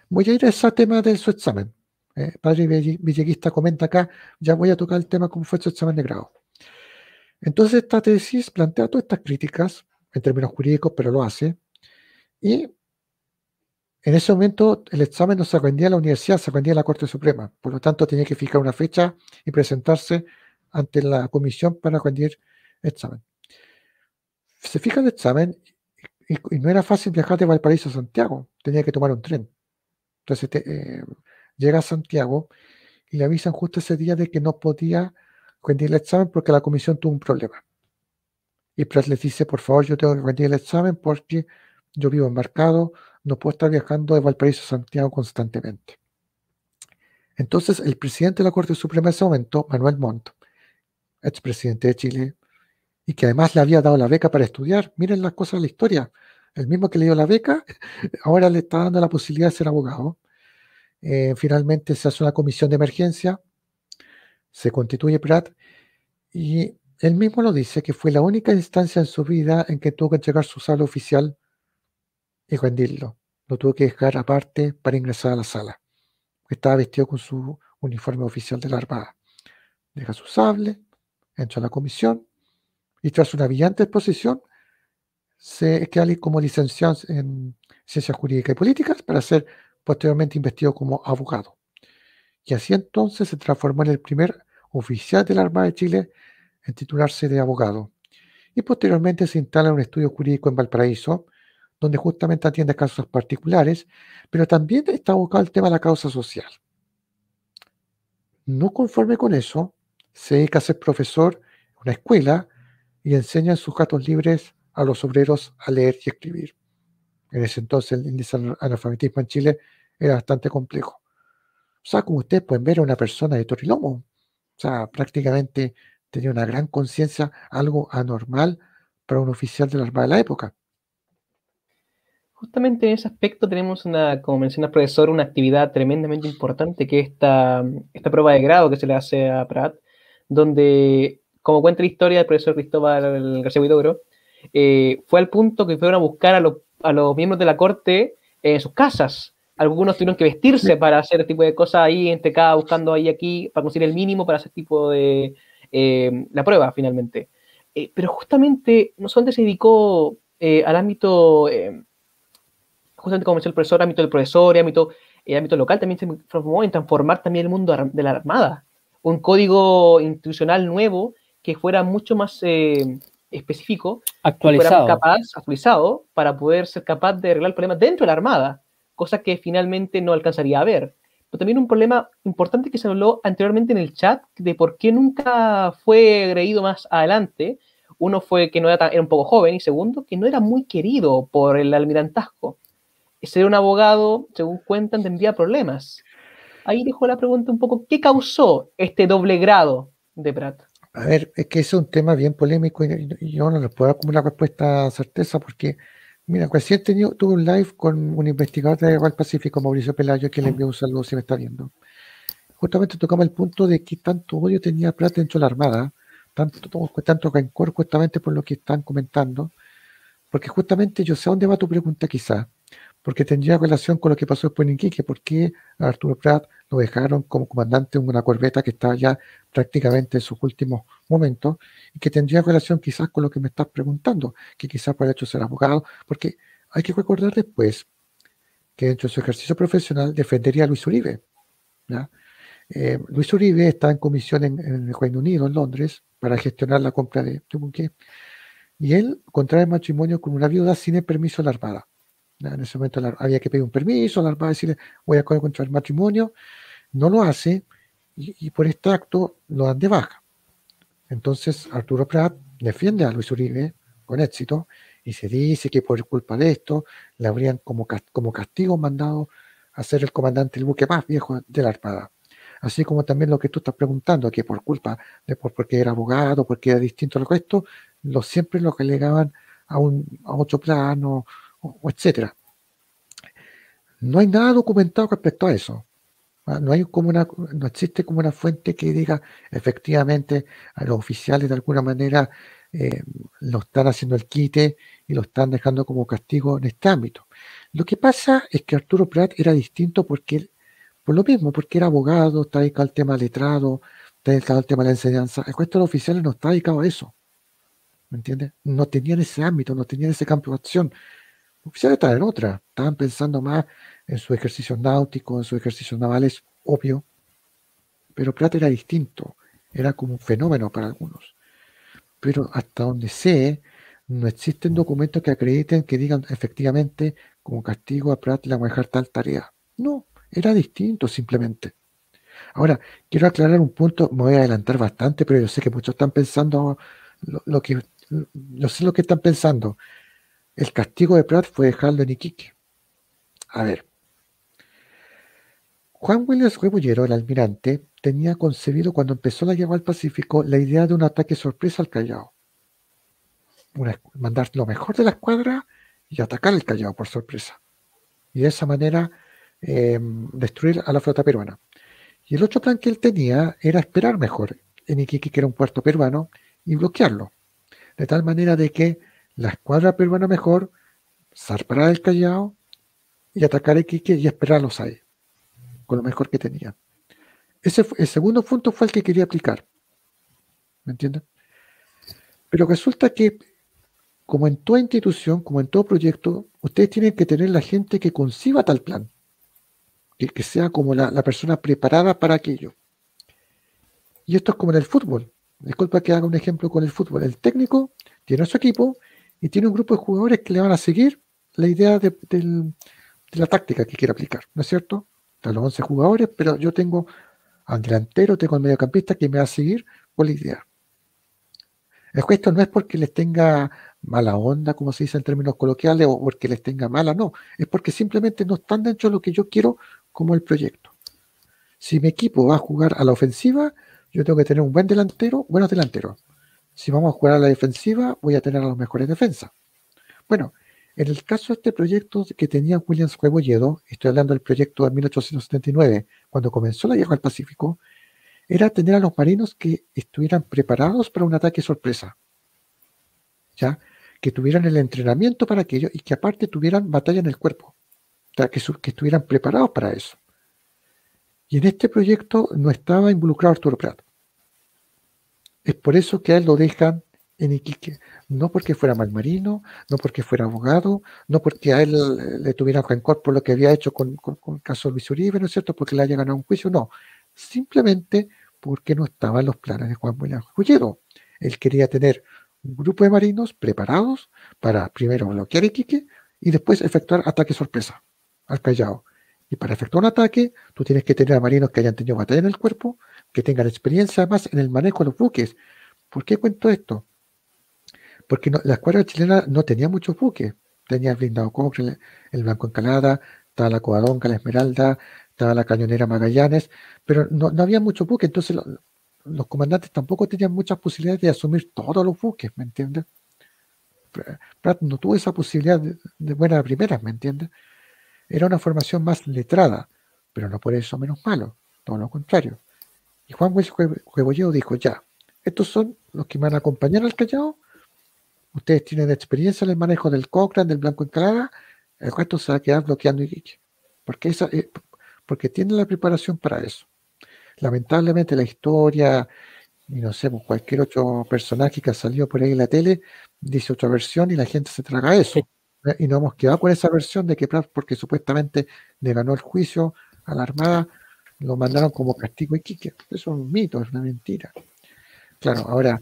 Voy a ir a ese tema de su examen. Eh, padre Villeguista comenta acá, ya voy a tocar el tema cómo fue su examen de grado. Entonces esta tesis plantea todas estas críticas en términos jurídicos, pero lo hace, y en ese momento el examen no se rendía a la universidad, se rendía a la Corte Suprema. Por lo tanto, tenía que fijar una fecha y presentarse ante la comisión para rendir examen. Se fija el examen y, no era fácil viajar de Valparaíso a Santiago, tenía que tomar un tren. Entonces eh, llega a Santiago y le avisan justo ese día de que no podía rendir el examen porque la comisión tuvo un problema. Y Pratt les dice, por favor, yo tengo que rendir el examen porque yo vivo embarcado, no puede estar viajando de Valparaíso a Santiago constantemente. Entonces, el presidente de la Corte Suprema en ese momento, Manuel Montt, expresidente de Chile, y que además le había dado la beca para estudiar, miren las cosas de la historia, el mismo que le dio la beca, ahora le está dando la posibilidad de ser abogado. Eh, finalmente se hace una comisión de emergencia, se constituye Prat, y él mismo lo dice, que fue la única instancia en su vida en que tuvo que entregar su sala oficial y rendirlo. Lo tuvo que dejar aparte para ingresar a la sala. Estaba vestido con su uniforme oficial de la Armada. Deja su sable, entra a la comisión y tras una brillante exposición se queda como licenciado en Ciencias Jurídicas y Políticas para ser posteriormente investido como abogado. Y así entonces se transformó en el primer oficial de la Armada de Chile en titularse de abogado. Y posteriormente se instala en un estudio jurídico en Valparaíso, donde justamente atiende casos particulares, pero también está abocado el tema de la causa social. No conforme con eso, se dedica a ser profesor en una escuela y enseña en sus gatos libres a los obreros a leer y escribir. En ese entonces el índice de analfabetismo en Chile era bastante complejo. O sea, como ustedes pueden ver, una persona de Torilomo. O sea, prácticamente tenía una gran conciencia, algo anormal para un oficial de la Armada de la época. Justamente en ese aspecto tenemos una, como menciona el profesor, una actividad tremendamente importante que es esta, prueba de grado que se le hace a Prat, donde, como cuenta la historia del profesor Cristóbal García Huidobro, eh, fue al punto que fueron a buscar a, los miembros de la corte en sus casas. Algunos tuvieron que vestirse para hacer este tipo de cosas ahí, en cada buscando ahí aquí, para conseguir el mínimo para hacer este tipo de eh, la prueba finalmente. Eh, pero justamente no solamente se dedicó al ámbito justamente como mencionó el profesor, ámbito del profesor y ámbito, eh, ámbito local también se transformó en transformar también el mundo de la Armada. Un código institucional nuevo que fuera mucho más eh, específico, actualizado. actualizado, para poder ser capaz de arreglar problemas dentro de la Armada, cosa que finalmente no alcanzaría a ver. Pero también un problema importante que se habló anteriormente en el chat de por qué nunca fue creído más adelante. Uno fue que no era, era un poco joven y segundo, que no era muy querido por el almirantazgo ser un abogado, según cuentan, tendría problemas. Ahí dejó la pregunta un poco, ¿qué causó este doble grado de Pratt? A ver, es que es un tema bien polémico y, yo no les puedo dar como una respuesta certeza porque, mira, recién tenido, tuve un live con un investigador de Igual Pacífico, Mauricio Pelayo, que le envió un saludo si me está viendo. Justamente tocamos el punto de que tanto odio tenía Pratt dentro de la Armada, tanto, tanto rencor justamente por lo que están comentando, porque justamente yo sé dónde va tu pregunta quizás porque tendría relación con lo que pasó después en Iquique, porque Arturo Prat lo dejaron como comandante en una corbeta que está ya prácticamente en sus últimos momentos, y que tendría relación quizás con lo que me estás preguntando, que quizás para hecho de ser abogado, porque hay que recordar después que dentro de su ejercicio profesional defendería a Luis Uribe. Eh, Luis Uribe está en comisión en, el Reino Unido, en Londres, para gestionar la compra de, de y él contrae matrimonio con una viuda sin el permiso de la Armada en ese momento había que pedir un permiso, la arpada a decirle, voy a el matrimonio. No lo hace y, por este acto lo dan de baja. Entonces Arturo Prat defiende a Luis Uribe con éxito y se dice que por culpa de esto le habrían como, como castigo mandado a ser el comandante del buque más viejo de la Armada. Así como también lo que tú estás preguntando, que por culpa de por, porque era abogado, porque era distinto al resto, lo, siempre lo que daban a, un, a otro plano, o etcétera. No hay nada documentado respecto a eso. Ah, no, hay como una, no existe como una fuente que diga efectivamente a los oficiales de alguna manera eh, lo están haciendo el quite y lo están dejando como castigo en este ámbito. Lo que pasa es que Arturo Prat era distinto porque por lo mismo, porque era abogado, está dedicado al tema letrado, está dedicado al tema de la enseñanza. El resto de los oficiales no está dedicado a eso. ¿Me entiendes? No tenían ese ámbito, no tenían ese campo de acción oficiales estaban en otra, estaban pensando más en su ejercicio náutico, en sus ejercicios navales, obvio, pero Prat era distinto, era como un fenómeno para algunos. Pero hasta donde sé, no existen documentos que acrediten que digan efectivamente como castigo a Prat le manejar a tal tarea. No, era distinto simplemente. Ahora, quiero aclarar un punto, me voy a adelantar bastante, pero yo sé que muchos están pensando lo, que yo sé lo que están pensando, el castigo de Pratt fue dejarlo en Iquique. A ver. Juan Williams Rebullero, el almirante, tenía concebido cuando empezó la guerra al Pacífico la idea de un ataque sorpresa al Callao. mandar lo mejor de la escuadra y atacar el Callao por sorpresa. Y de esa manera em, destruir a la flota peruana. Y el otro plan que él tenía era esperar mejor en Iquique, que era un puerto peruano, y bloquearlo. De tal manera de que la escuadra peruana mejor zarpará el Callao y atacar a Iquique y los ahí, con lo mejor que tenía. Ese, el segundo punto fue el que quería aplicar. ¿Me entienden? Pero resulta que, como en toda institución, como en todo proyecto, ustedes tienen que tener la gente que conciba tal plan, que, que sea como la, la, persona preparada para aquello. Y esto es como en el fútbol. Disculpa que haga un ejemplo con el fútbol. El técnico tiene su equipo y tiene un grupo de jugadores que le van a seguir la idea de, la táctica que quiere aplicar, ¿no es cierto? Están los 11 jugadores, pero yo tengo al delantero, tengo al mediocampista que me va a seguir con la idea. Esto no es porque les tenga mala onda, como se dice en términos coloquiales, o porque les tenga mala, no. Es porque simplemente no están dentro de lo que yo quiero como el proyecto. Si mi equipo va a jugar a la ofensiva, yo tengo que tener un buen delantero, buenos delanteros si vamos a jugar a la defensiva, voy a tener a los mejores defensas. Bueno, en el caso de este proyecto que tenía Williams Rebolledo, estoy hablando del proyecto de 1879, cuando comenzó la guerra al Pacífico, era tener a los marinos que estuvieran preparados para un ataque sorpresa. ¿Ya? Que tuvieran el entrenamiento para aquello y que aparte tuvieran batalla en el cuerpo. O Que, que estuvieran preparados para eso. Y en este proyecto no estaba involucrado Arturo Prat. Es por eso que a él lo dejan en Iquique. No porque fuera mal marino, no porque fuera abogado, no porque a él le tuviera rencor por lo que había hecho con, el caso Luis Uribe, ¿no es cierto? Porque le haya ganado un juicio, no. Simplemente porque no estaban los planes de Juan Buena Colledo. Él quería tener un grupo de marinos preparados para primero bloquear Iquique y después efectuar ataque sorpresa al Callao. Y para efectuar un ataque, tú tienes que tener a marinos que hayan tenido batalla en el cuerpo, que tengan experiencia más en el manejo de los buques. ¿Por qué cuento esto? Porque la escuadra chilena no tenía muchos buques. Tenía el blindado Cochrane, el Blanco Encalada, estaba la Coadonga, la Esmeralda, estaba la Cañonera Magallanes, pero no, había muchos buques. Entonces, los comandantes tampoco tenían muchas posibilidades de asumir todos los buques, ¿me entiendes? Pratt no tuvo esa posibilidad de, de buenas primeras, ¿me entiendes? Era una formación más letrada, pero no por eso menos malo, todo lo contrario. Y Juan Huevolleo dijo, ya, estos son los que me van a acompañar al callado, ustedes tienen experiencia en el manejo del Cochrane, del Blanco Encalada, el resto se va a quedar bloqueando y porque, eh, porque tienen la preparación para eso. Lamentablemente la historia, y no sé, pues, cualquier otro personaje que ha salido por ahí en la tele, dice otra versión y la gente se traga eso. ¿eh? Y nos hemos quedado con esa versión de que porque supuestamente le ganó el juicio a la Armada, lo mandaron como castigo a Iquique. Es un mito, es una mentira. Claro, ahora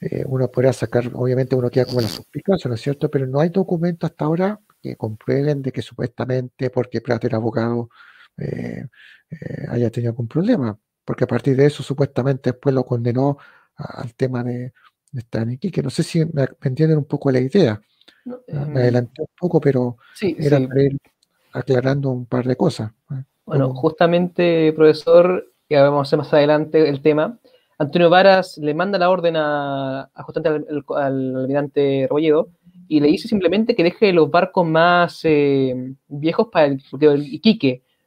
eh, uno podrá sacar, obviamente uno queda como la suspicacia, ¿no es cierto? Pero no hay documento hasta ahora que comprueben de que supuestamente porque Prater era abogado eh, eh, haya tenido algún problema. Porque a partir de eso, supuestamente después lo condenó al tema de, estar en Iquique. No sé si me, entienden un poco la idea. Ah, me adelanté un poco, pero era aclarando un par de cosas. Bueno, justamente, profesor, que vamos a hacer más adelante el tema, Antonio Varas le manda la orden a, justamente al, almirante Rolledo y le dice simplemente que deje los barcos más eh, viejos para el, el,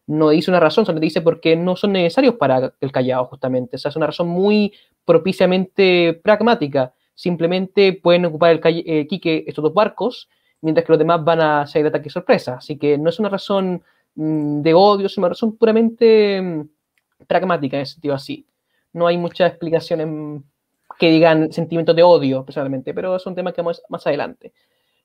No dice una razón, solo dice porque no son necesarios para el Callao, justamente. O sea, es una razón muy propiciamente pragmática. Simplemente pueden ocupar el quique eh, Iquique estos dos barcos, mientras que los demás van a hacer ataque sorpresa. Así que no es una razón Mm, de odio, son puramente mm, pragmáticas en ese sentido así. No hay muchas explicaciones mm, que digan sentimientos de odio, personalmente, pero es un tema que vamos más adelante.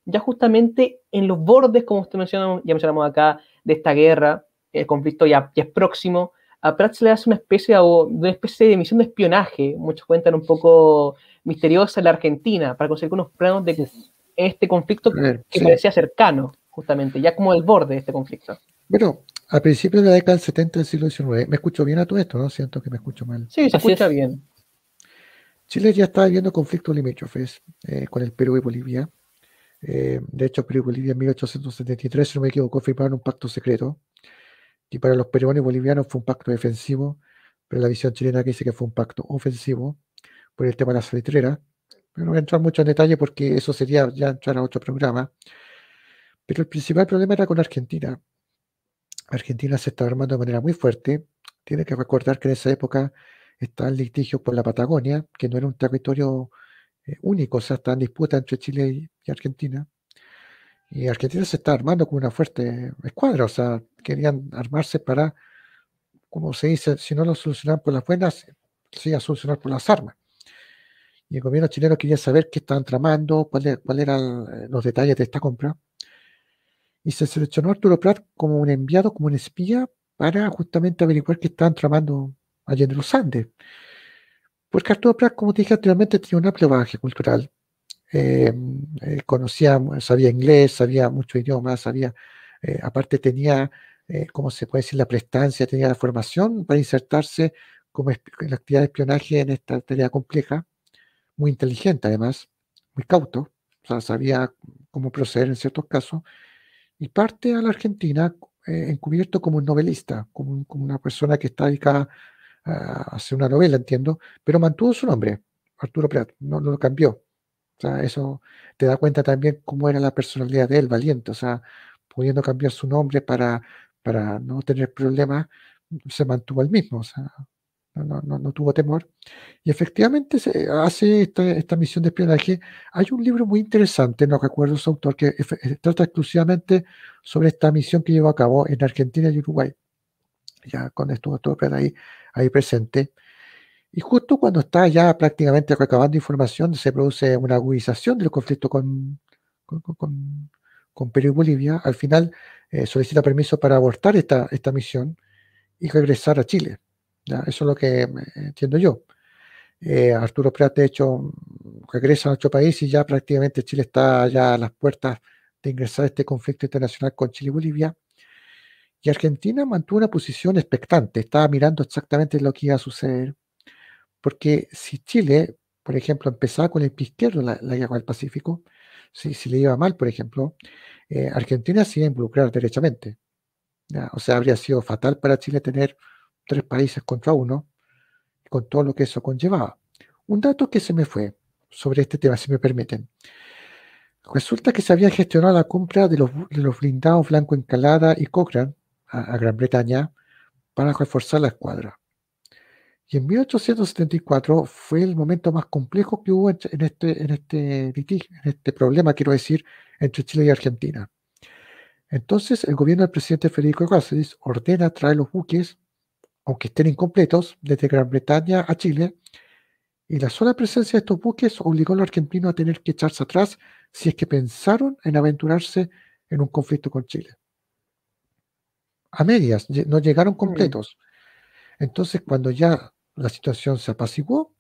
Ya justamente en los bordes, como usted mencionó, ya mencionamos acá, de esta guerra, el conflicto ya, ya es próximo, a Pratt le hace una especie, una especie de misión de espionaje, muchos cuentan un poco misteriosa en la Argentina, para conseguir unos planos de este conflicto que parecía cercano, justamente, ya como el borde de este conflicto. Bueno, a principios de la década del 70 del siglo XIX, me escucho bien a todo esto, ¿no? Siento que me escucho mal. Sí, se escucha bien. Chile ya estaba viviendo conflictos limítrofes eh, con el Perú y Bolivia. Eh, de hecho, Perú y Bolivia en 1873, si no me equivoco, firmaron un pacto secreto. Y para los peruanos y bolivianos fue un pacto defensivo, pero la visión chilena que dice que fue un pacto ofensivo por el tema de la salitrera. Pero no voy a entrar mucho en detalle porque eso sería ya entrar a otro programa. Pero el principal problema era con Argentina. Argentina se está armando de manera muy fuerte. Tiene que recordar que en esa época está el litigio por la Patagonia, que no era un territorio eh, único, o sea, está en disputa entre Chile y, Argentina. Y Argentina se está armando con una fuerte escuadra, o sea, querían armarse para, como se dice, si no lo solucionan por las buenas, se a solucionar por las armas. Y el gobierno chileno quería saber qué estaban tramando, cuáles cuál e-, eran eh, los detalles de esta compra y se seleccionó Arturo Prat como un enviado, como un espía, para justamente averiguar qué estaban tramando allí los Andes. Porque Arturo Prat, como te dije anteriormente, tenía un amplio bagaje cultural. Em, eh, conocía, sabía inglés, sabía muchos idiomas, sabía, eh, aparte tenía, eh, como se puede decir?, la prestancia, tenía la formación para insertarse como en la actividad de espionaje en esta tarea compleja, muy inteligente además, muy cauto, o sea, sabía cómo proceder en ciertos casos, y parte a la Argentina eh, encubierto como un novelista, como, una persona que está dedicada a hacer una novela, entiendo, pero mantuvo su nombre, Arturo Prat, no, lo cambió. O sea, eso te da cuenta también cómo era la personalidad de él, valiente, o sea, pudiendo cambiar su nombre para, para no tener problemas, se mantuvo el mismo, o sea, no, no, no, tuvo temor. Y efectivamente se hace esta, misión de espionaje. Hay un libro muy interesante, no recuerdo su autor, que eh, trata exclusivamente sobre esta misión que llevó a cabo en Argentina y Uruguay. Ya con todo autores ahí, ahí presente. Y justo cuando está ya prácticamente recabando información, se produce una agudización del conflicto con, con, con, Perú y Bolivia. Al final eh, solicita permiso para abortar esta, esta misión y regresar a Chile. Eso es lo que eh, entiendo yo. Eh, Arturo Prat, de hecho, regresa a nuestro país y ya prácticamente Chile está ya a las puertas de ingresar a este conflicto internacional con Chile y Bolivia. Y Argentina mantuvo una posición expectante, estaba mirando exactamente lo que iba a suceder. Porque si Chile, por ejemplo, empezaba con el pie izquierdo la, la guerra del Pacífico, si, si, le iba mal, por ejemplo, eh, Argentina se iba a involucrar derechamente. O sea, habría sido fatal para Chile tener tres países contra uno, con todo lo que eso conllevaba. Un dato que se me fue sobre este tema, si me permiten. Resulta que se había gestionado la compra de los, los blindados Blanco Encalada y Cochrane a, Gran Bretaña para reforzar la escuadra. Y en 1874 fue el momento más complejo que hubo en, este, en, este, en este problema, quiero decir, entre Chile y Argentina. Entonces, el gobierno del presidente Federico Cáceres ordena traer los buques aunque estén incompletos, desde Gran Bretaña a Chile, y la sola presencia de estos buques obligó a los argentinos a tener que echarse atrás si es que pensaron en aventurarse en un conflicto con Chile. A medias, no llegaron completos. Entonces, cuando ya la situación se apaciguó,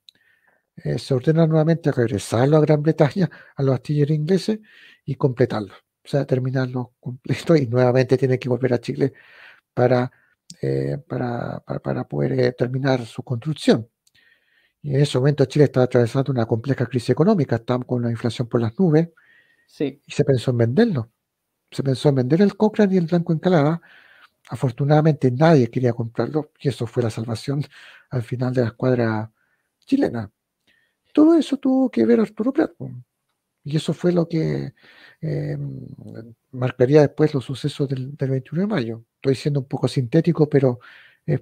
eh, se ordena nuevamente regresarlo a Gran Bretaña, a los astilleros ingleses, y completarlo. O sea, terminarlo completo y nuevamente tiene que volver a Chile para eh, para, para, poder eh, terminar su construcción. Y en ese momento Chile estaba atravesando una compleja crisis económica, estaba con la inflación por las nubes, y se pensó en venderlo. Se pensó en vender el Cochrane y el Blanco Encalada. Afortunadamente nadie quería comprarlo, y eso fue la salvación al final de la escuadra chilena. Todo eso tuvo que ver Arturo Prat. Y eso fue lo que eh, mm, marcaría después los sucesos del, 21 de mayo. Estoy siendo un poco sintético, pero eh,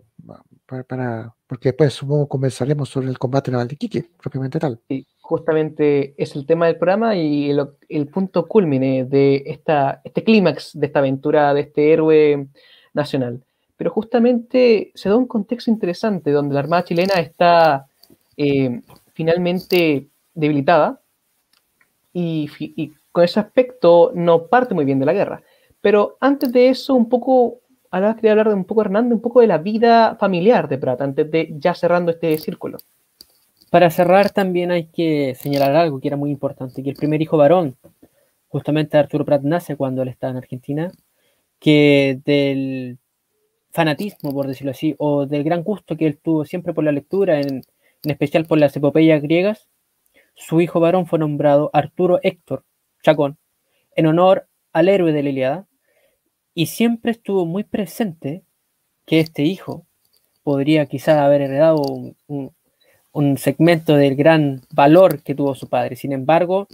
para, porque después supongo conversaremos sobre el combate naval de Quique, propiamente tal. y justamente es el tema del programa y el, punto culmine de esta, este clímax de esta aventura de este héroe nacional. Pero justamente se da un contexto interesante donde la Armada chilena está eh, finalmente debilitada y, con ese aspecto no parte muy bien de la guerra. Pero antes de eso, un poco, ahora quería hablar de un poco, Hernando, un poco de la vida familiar de Pratt, antes de ya cerrando este círculo. Para cerrar también hay que señalar algo que era muy importante, que el primer hijo varón, justamente Arturo Pratt, nace cuando él está en Argentina, que del fanatismo, por decirlo así, o del gran gusto que él tuvo siempre por la lectura, en especial por las epopeyas griegas, su hijo varón fue nombrado Arturo Héctor Chacón en honor al héroe de la Iliada y siempre estuvo muy presente que este hijo podría quizás haber heredado un segmento del gran valor que tuvo su padre. Sin embargo,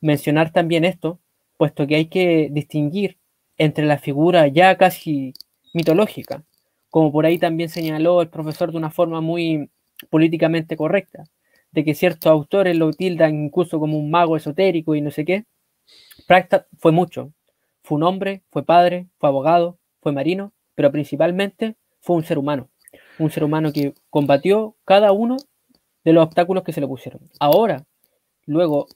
mencionar también esto, puesto que hay que distinguir entre la figura ya casi mitológica, como por ahí también señaló el profesor de una forma muy políticamente correcta, de que ciertos autores lo tildan incluso como un mago esotérico y no sé qué. Pratt fue mucho. Fue un hombre, fue padre, fue abogado, fue marino, pero principalmente fue un ser humano. Un ser humano que combatió cada uno de los obstáculos que se le pusieron. Ahora, luego,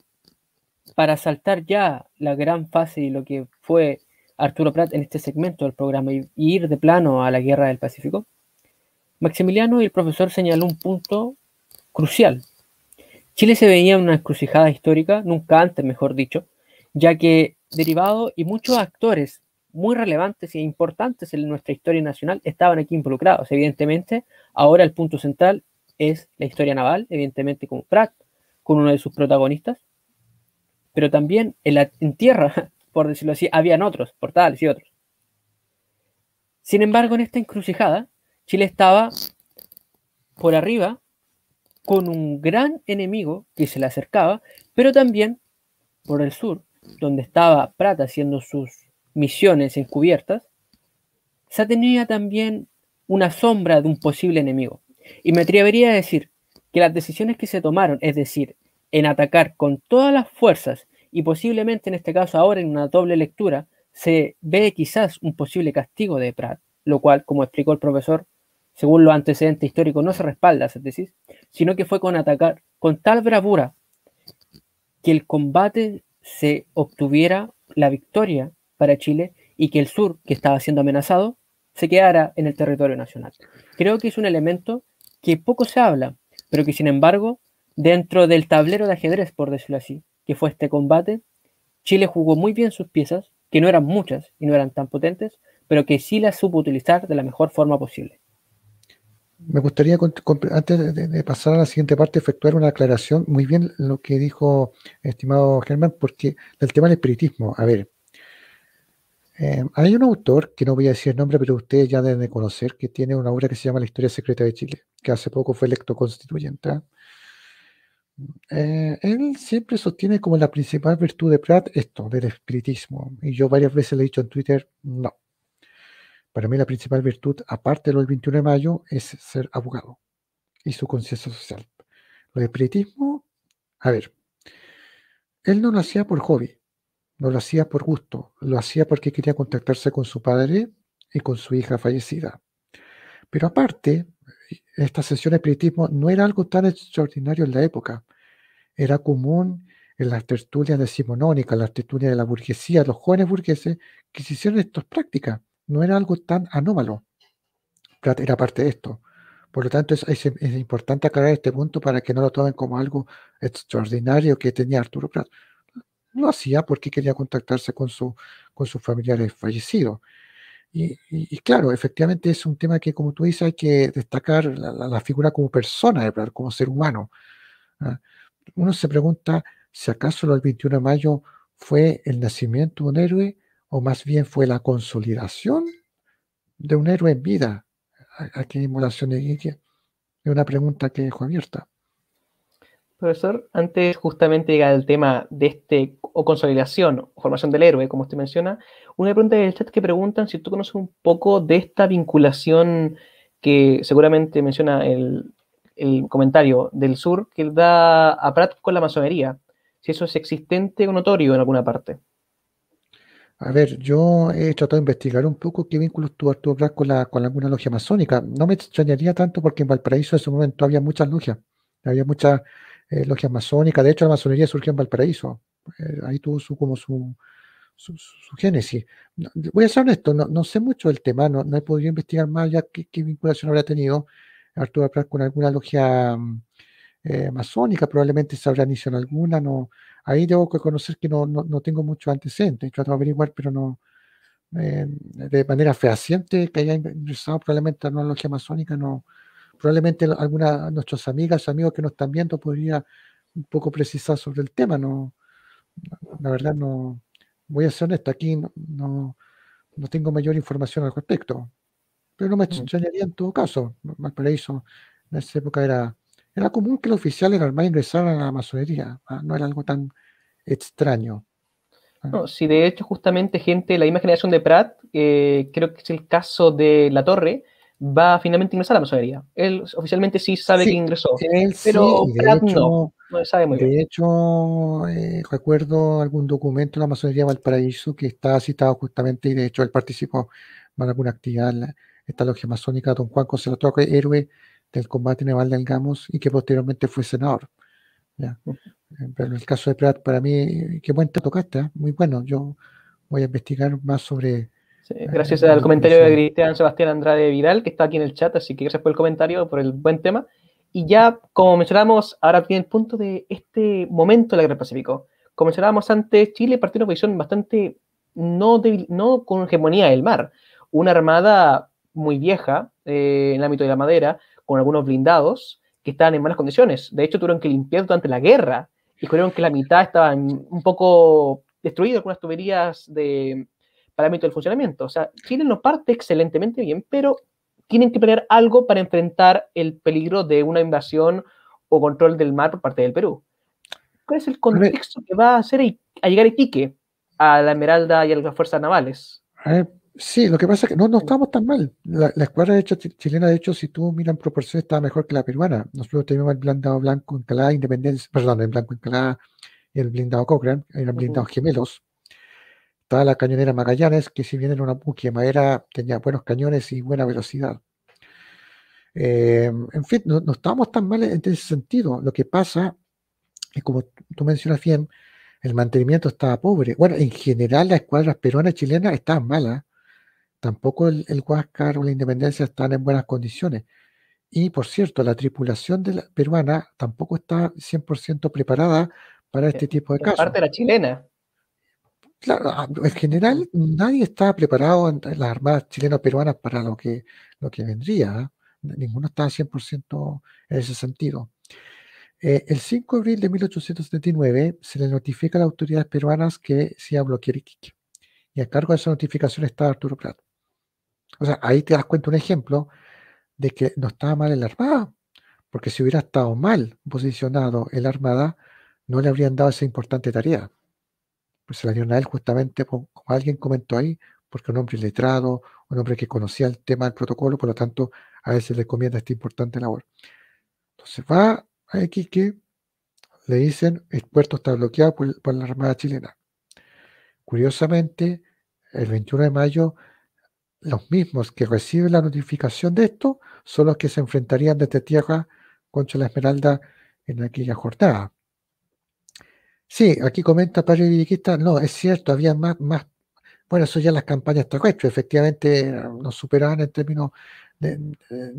para saltar ya la gran fase y lo que fue Arturo Pratt en este segmento del programa y ir de plano a la guerra del Pacífico, Maximiliano y el profesor señaló un punto crucial Chile se venía en una encrucijada histórica, nunca antes, mejor dicho, ya que derivado y muchos actores muy relevantes e importantes en nuestra historia nacional estaban aquí involucrados. Evidentemente, ahora el punto central es la historia naval, evidentemente con Pratt, con uno de sus protagonistas, pero también en, la, tierra, por decirlo así, habían otros, portales y otros. Sin embargo, en esta encrucijada, Chile estaba por arriba con un gran enemigo que se le acercaba, pero también por el sur, donde estaba Prata haciendo sus misiones encubiertas, se tenía también una sombra de un posible enemigo. Y me atrevería a decir que las decisiones que se tomaron, es decir, en atacar con todas las fuerzas y posiblemente en este caso ahora en una doble lectura, se ve quizás un posible castigo de Prat, lo cual, como explicó el profesor, según los antecedentes históricos, no se respalda esa tesis, sino que fue con atacar con tal bravura que el combate se obtuviera la victoria para Chile y que el sur, que estaba siendo amenazado, se quedara en el territorio nacional. Creo que es un elemento que poco se habla, pero que sin embargo, dentro del tablero de ajedrez, por decirlo así, que fue este combate, Chile jugó muy bien sus piezas, que no eran muchas y no eran tan potentes, pero que sí las supo utilizar de la mejor forma posible. Me gustaría, antes de pasar a la siguiente parte, efectuar una aclaración. Muy bien lo que dijo estimado Germán, porque del tema del espiritismo. A ver, eh, hay un autor, que no voy a decir el nombre, pero ustedes ya deben de conocer, que tiene una obra que se llama La historia secreta de Chile, que hace poco fue electo constituyente. ¿ah? Eh, él siempre sostiene como la principal virtud de Pratt esto, del espiritismo. Y yo varias veces le he dicho en Twitter, no, para mí la principal virtud, aparte de lo del 21 de mayo, es ser abogado y su conciencia social. Lo de espiritismo, a ver, él no lo hacía por hobby, no lo hacía por gusto, lo hacía porque quería contactarse con su padre y con su hija fallecida. Pero aparte, esta sesión de espiritismo no era algo tan extraordinario en la época. Era común en las tertulias decimonónicas, las tertulias de la burguesía, los jóvenes burgueses que se hicieron estas prácticas no era algo tan anómalo, era parte de esto. Por lo tanto, es, es, importante aclarar este punto para que no lo tomen como algo extraordinario que tenía Arturo No Lo hacía porque quería contactarse con, su, con sus familiares fallecidos. Y, claro, efectivamente es un tema que, como tú dices, hay que destacar la, figura como persona de como ser humano. ¿ah? Uno se pregunta si acaso el 21 de mayo fue el nacimiento de un héroe o más bien fue la consolidación de un héroe en vida aquí en Molación Es una pregunta que dejó abierta. Profesor, antes justamente llega el tema de este, o consolidación, o formación del héroe, como usted menciona, una pregunta del chat que preguntan si tú conoces un poco de esta vinculación que seguramente menciona el, comentario del sur, que da a Pratt con la masonería, si eso es existente o notorio en alguna parte. A ver, yo he tratado de investigar un poco qué vínculos tuvo Arturo Prat con, la, con alguna logia masónica. No me extrañaría tanto porque en Valparaíso en ese momento había muchas logias, había muchas eh, logias masónicas. De hecho, la masonería surgió en Valparaíso. Eh, ahí tuvo su, como su, su, génesis. voy a ser honesto, no, sé mucho del tema, no, he podido investigar más ya qué, vinculación habría tenido Arturo Prat con alguna logia mm, eh, masónica. Probablemente se habrá iniciado alguna, no, Ahí debo reconocer que no, no, no tengo mucho antecedente, he tratado de averiguar, pero no, em, de manera fehaciente que haya ingresado probablemente a la logia masónica, no, probablemente alguna de nuestras amigas, amigos que nos están viendo podría un poco precisar sobre el tema, no, la verdad no, voy a ser honesto, aquí no, no, tengo mayor información al respecto, pero no me mm. extrañaría en todo caso, Valparaíso en esa época era era común que los oficiales de ingresaran a la masonería, ah, no era algo tan extraño. Ah. No, si de hecho, justamente gente de la misma generación de Pratt, eh, creo que es el caso de La Torre, va a finalmente ingresar a la masonería. Él oficialmente sí sabe que ingresó, pero Pratt no, sabe muy de hecho, eh, recuerdo algún documento de la masonería Valparaíso que está citado justamente, y de hecho él participó en alguna actividad en esta logia masónica, don Juan José La héroe el combate naval de Algamos y que posteriormente fue senador. ¿ya? Pero el caso de Pratt, para mí, qué buen te tocaste, ¿eh? muy bueno. Yo voy a investigar más sobre. Eh, gracias al comentario de Cristian Sebastián Andrade Vidal, que está aquí en el chat, así que gracias por el comentario, por el buen tema. Y ya, como mencionamos, ahora viene el punto de este momento de la Guerra del Pacífico. Como mencionábamos antes, Chile partió de una posición bastante no, no con hegemonía del mar, una armada muy vieja eh, en el ámbito de la madera, con algunos blindados que estaban en malas condiciones. De hecho, tuvieron que limpiar durante la guerra y descubrieron que la mitad estaba un poco con algunas tuberías de parámetro del funcionamiento. O sea, tienen no parte excelentemente bien, pero tienen que poner algo para enfrentar el peligro de una invasión o control del mar por parte del Perú. ¿Cuál es el contexto que va a hacer a llegar Iquique, a la Esmeralda y a las fuerzas navales? Sí, lo que pasa es que no, no estábamos tan mal. La, escuadra chilena, de hecho, si tú miras en proporción, estaba mejor que la peruana. Nosotros teníamos el blindado blanco Encalada, Independencia, perdón, el blanco Encalada y el blindado Cochrane, eran blindados gemelos. Estaba la cañonera Magallanes, que si bien era una buque madera, tenía buenos cañones y buena velocidad. Em, en fin, no, no, estábamos tan mal en ese sentido. Lo que pasa es, como tú mencionas bien, el mantenimiento estaba pobre. Bueno, en general las escuadras peruanas y chilenas estaban malas tampoco el, Huáscar o la Independencia están en buenas condiciones. Y por cierto, la tripulación peruana tampoco está 100% preparada para este eh, tipo de casos. Aparte de la chilena. Claro, ah, en general nadie está preparado entre las armadas chilenas peruanas para lo que, lo que vendría. ¿ah? Ninguno está 100% en ese sentido. Eh, el 5 de abril de 1879 se le notifica a las autoridades peruanas que se ha bloqueado Iquique. Y a cargo de esa notificación está Arturo Prat. O sea, ahí te das cuenta un ejemplo de que no estaba mal en la Armada, porque si hubiera estado mal posicionado en la Armada, no le habrían dado esa importante tarea. Pues se la dieron a él justamente, como alguien comentó ahí, porque un hombre letrado, un hombre que conocía el tema del protocolo, por lo tanto, a él se le comienza esta importante labor. Entonces va a que le dicen, el puerto está bloqueado por la Armada chilena. Curiosamente, el 21 de mayo los mismos que reciben la notificación de esto son los que se enfrentarían desde tierra contra la esmeralda en aquella jornada. Sí, aquí comenta Padre Viriquista, no, es cierto, había más, más, bueno, eso ya las campañas terrestres, efectivamente nos superaban en términos de,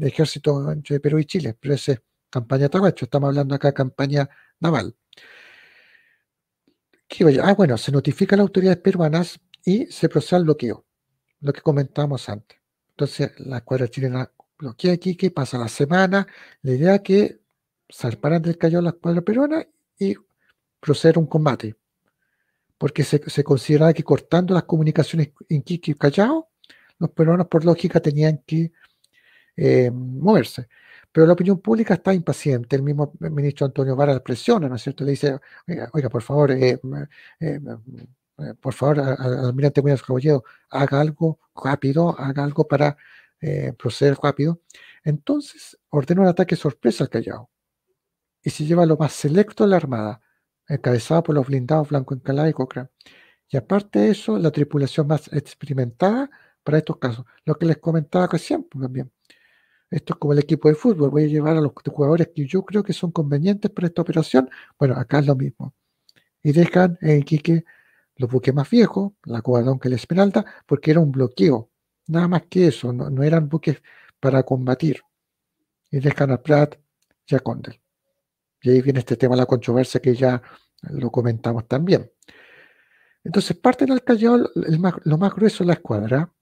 ejército entre Perú y Chile, pero esa es campaña terrestre, estamos hablando acá de campaña naval. Ah, bueno, se notifica a las autoridades peruanas y se procede al bloqueo lo que comentábamos antes. Entonces, la escuadra chilena bloquea aquí, que pasa la semana, la idea es que salparan del cayó la escuadra peruana y proceder a un combate, porque se, se consideraba que cortando las comunicaciones en Quique y Callao, los peruanos por lógica tenían que eh, moverse. Pero la opinión pública está impaciente. El mismo ministro Antonio Vara presiona, ¿no es cierto? Le dice, oiga, por favor, eh, eh, eh, por favor, almirante Muñoz Caballero, haga algo rápido, haga algo para eh, proceder rápido. Entonces ordena un ataque sorpresa al Callao y se lleva lo más selecto de la Armada, encabezado por los blindados Blanco Encalada y Cochrane. Y aparte de eso, la tripulación más experimentada para estos casos. Lo que les comentaba recién también. Pues, Esto es como el equipo de fútbol. Voy a llevar a los jugadores que yo creo que son convenientes para esta operación. Bueno, acá es lo mismo. Y dejan en Quique los buques más viejos, la Covadonga y la Esmeralda, porque era un bloqueo, nada más que eso, no, eran buques para combatir. Y dejan a Pratt y Condel. Y ahí viene este tema de la controversia que ya lo comentamos también. Entonces parten al Callao lo más grueso de la escuadra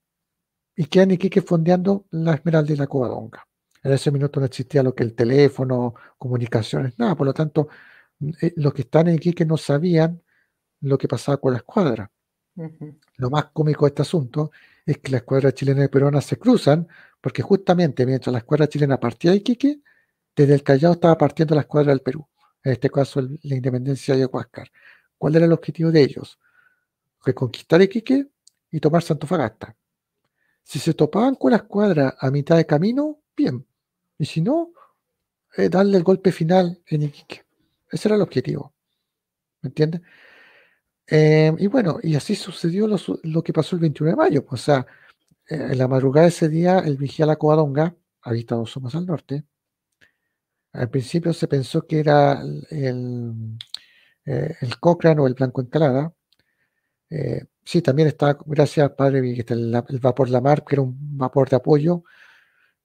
y quedan Iquique fondeando la Esmeralda y la Covadonga. En ese minuto no existía lo que el teléfono, comunicaciones, nada. Por lo tanto, eh, los que están en Iquique no sabían lo que pasaba con la escuadra. Lo más cómico de este asunto es que la escuadra chilena y peruana se cruzan, porque justamente mientras la escuadra chilena partía de Iquique, desde el Callao estaba partiendo la escuadra del Perú, en este caso la independencia de Huáscar. ¿Cuál era el objetivo de ellos? Reconquistar Iquique y tomar Santofagasta. Si se topaban con la escuadra a mitad de camino, bien. Y si no, eh, darle el golpe final en Iquique. Ese era el objetivo. ¿Me entiendes? Eh, y bueno, y así sucedió lo, que pasó el 21 de mayo. Pues, o sea, eh, en la madrugada de ese día, el vigía La Coadonga, habita dos al norte, al principio se pensó que era el, el, eh, Cochrane o el Blanco Encalada. sí, también estaba, gracias padre el, el vapor Lamar, que era un vapor de apoyo,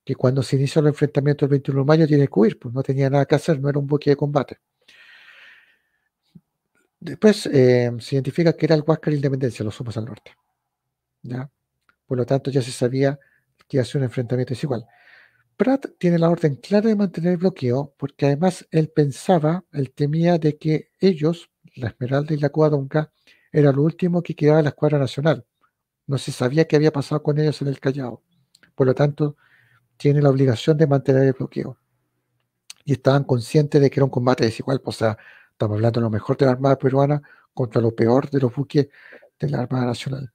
que cuando se inició el enfrentamiento el 21 de mayo tiene que huir, pues no tenía nada que hacer, no era un buque de combate. Después eh, se identifica que era el Huáscar Independencia, los somos al norte. ¿ya? Por lo tanto, ya se sabía que hace un enfrentamiento desigual. Pratt tiene la orden clara de mantener el bloqueo, porque además él pensaba, él temía de que ellos, la Esmeralda y la Covadonga, era lo último que quedaba de la escuadra nacional. No se sabía qué había pasado con ellos en el Callao. Por lo tanto, tiene la obligación de mantener el bloqueo. Y estaban conscientes de que era un combate desigual, pues, o sea, Estamos hablando de lo mejor de la Armada Peruana contra lo peor de los buques de la Armada Nacional.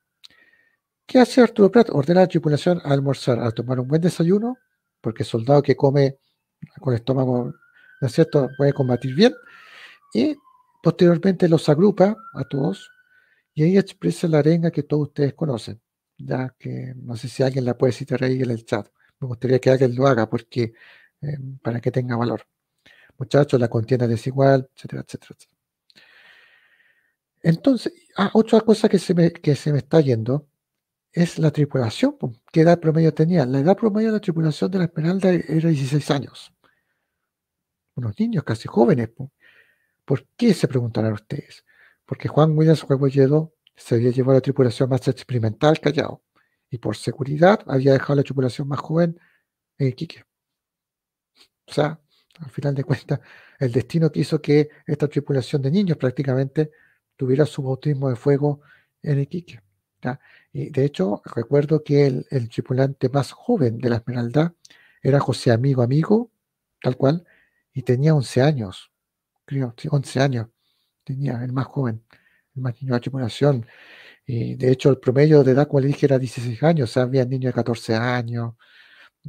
¿Qué hace Arturo Prat? Ordena a la tripulación a almorzar, a tomar un buen desayuno, porque el soldado que come con el estómago, ¿no es cierto?, puede combatir bien. Y posteriormente los agrupa a todos y ahí expresa la arenga que todos ustedes conocen, ya que no sé si alguien la puede citar ahí en el chat. Me gustaría que alguien lo haga porque eh, para que tenga valor muchachos, la contienda desigual, etcétera, etcétera, Entonces, ah, otra cosa que se, me, que se me está yendo es la tripulación. ¿Qué edad promedio tenía? La edad promedio de la tripulación de la Esmeralda era 16 años. Unos niños casi jóvenes. ¿Por qué se preguntarán ustedes? Porque Juan Williams llegó, se había llevado a la tripulación más experimental callado y por seguridad había dejado la tripulación más joven en Iquique. O sea, al final de cuentas, el destino quiso que esta tripulación de niños prácticamente tuviera su bautismo de fuego en Iquique. Y de hecho, recuerdo que el, tripulante más joven de la Esmeralda era José Amigo Amigo, tal cual, y tenía 11 años, creo, 11 años, tenía el más joven, el más niño de la tripulación. Y de hecho, el promedio de edad, cual dije, era 16 años, había niños de 14 años.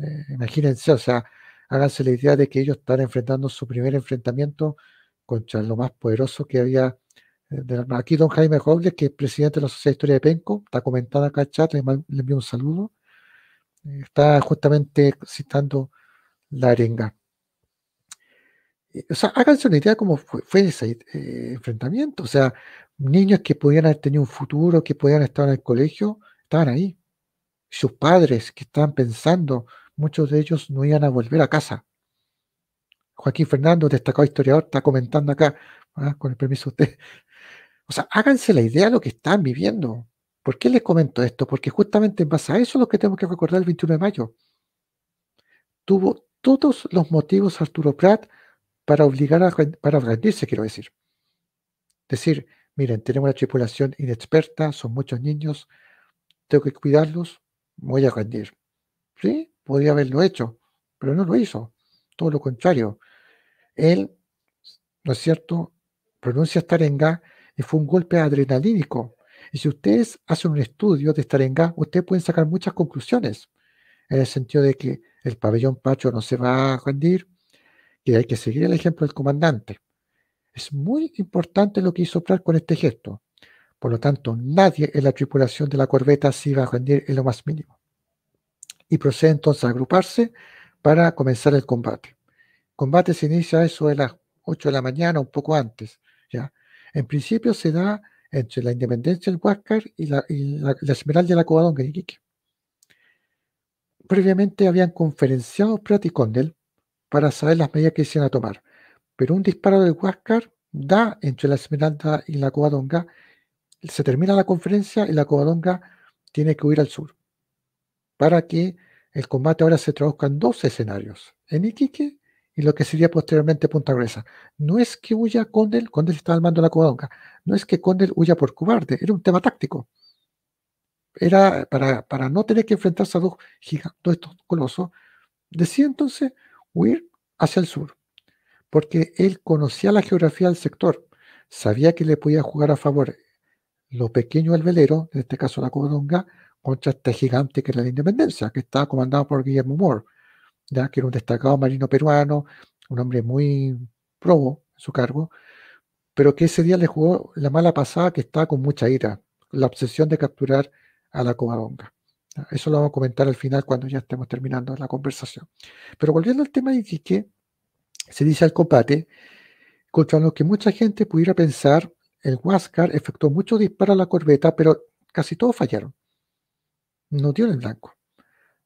Eh, imagínense, o sea, háganse la idea de que ellos están enfrentando su primer enfrentamiento contra lo más poderoso que había. Eh, aquí don Jaime Robles, que es presidente de la Sociedad de Historia de Penco, está comentando acá el chat, le, envío un saludo. Eh, está justamente citando la arenga. Eh, o sea, háganse la idea de cómo fue, ese enfrentamiento. O sea, niños que podían haber tenido un futuro, que podían estar en el colegio, estaban ahí. Sus padres que estaban pensando muchos de ellos no iban a volver a casa. Joaquín Fernando, destacado historiador, está comentando acá, ¿ah? con el permiso de usted. O sea, háganse la idea de lo que están viviendo. ¿Por qué les comento esto? Porque justamente en base a eso es lo que tenemos que recordar el 21 de mayo. Tuvo todos los motivos Arturo Prat para obligar a para rendirse, quiero decir. Decir, miren, tenemos una tripulación inexperta, son muchos niños, tengo que cuidarlos, voy a rendir. ¿Sí? podía haberlo hecho, pero no lo hizo, todo lo contrario. Él, ¿no es cierto?, pronuncia estarenga y fue un golpe adrenalínico. Y si ustedes hacen un estudio de estarenga, ustedes pueden sacar muchas conclusiones, en el sentido de que el pabellón Pacho no se va a rendir, que hay que seguir el ejemplo del comandante. Es muy importante lo que hizo Pratt con este gesto. Por lo tanto, nadie en la tripulación de la corbeta se iba a rendir en lo más mínimo y procede entonces a agruparse para comenzar el combate. combate se inicia eso de las 8 de la mañana, un poco antes. ¿ya? En principio se da entre la independencia del Huáscar y la, esmeralda de la Covadonga de Iquique. Previamente habían conferenciado Prat y Condel para saber las medidas que se iban a tomar, pero un disparo del Huáscar da entre la esmeralda y la Covadonga, se termina la conferencia y la Covadonga tiene que huir al sur para que el combate ahora se traduzca en dos escenarios, en Iquique y lo que sería posteriormente Punta Gruesa. No es que huya Condel, Condel estaba al mando la codonga, no es que Condel huya por cobarde, era un tema táctico. Era para, no tener que enfrentarse a dos gigantes, estos colosos, decía entonces huir hacia el sur, porque él conocía la geografía del sector, sabía que le podía jugar a favor lo pequeño al velero, en este caso la codonga, contra este gigante que era la independencia, que estaba comandado por Guillermo Moore, ¿ya? que era un destacado marino peruano, un hombre muy probo en su cargo, pero que ese día le jugó la mala pasada que estaba con mucha ira, la obsesión de capturar a la Covadonga. Eso lo vamos a comentar al final cuando ya estemos terminando la conversación. Pero volviendo al tema de Iquique, se dice al combate, contra lo que mucha gente pudiera pensar, el Huáscar efectuó muchos disparos a la corbeta, pero casi todos fallaron no dio en el blanco.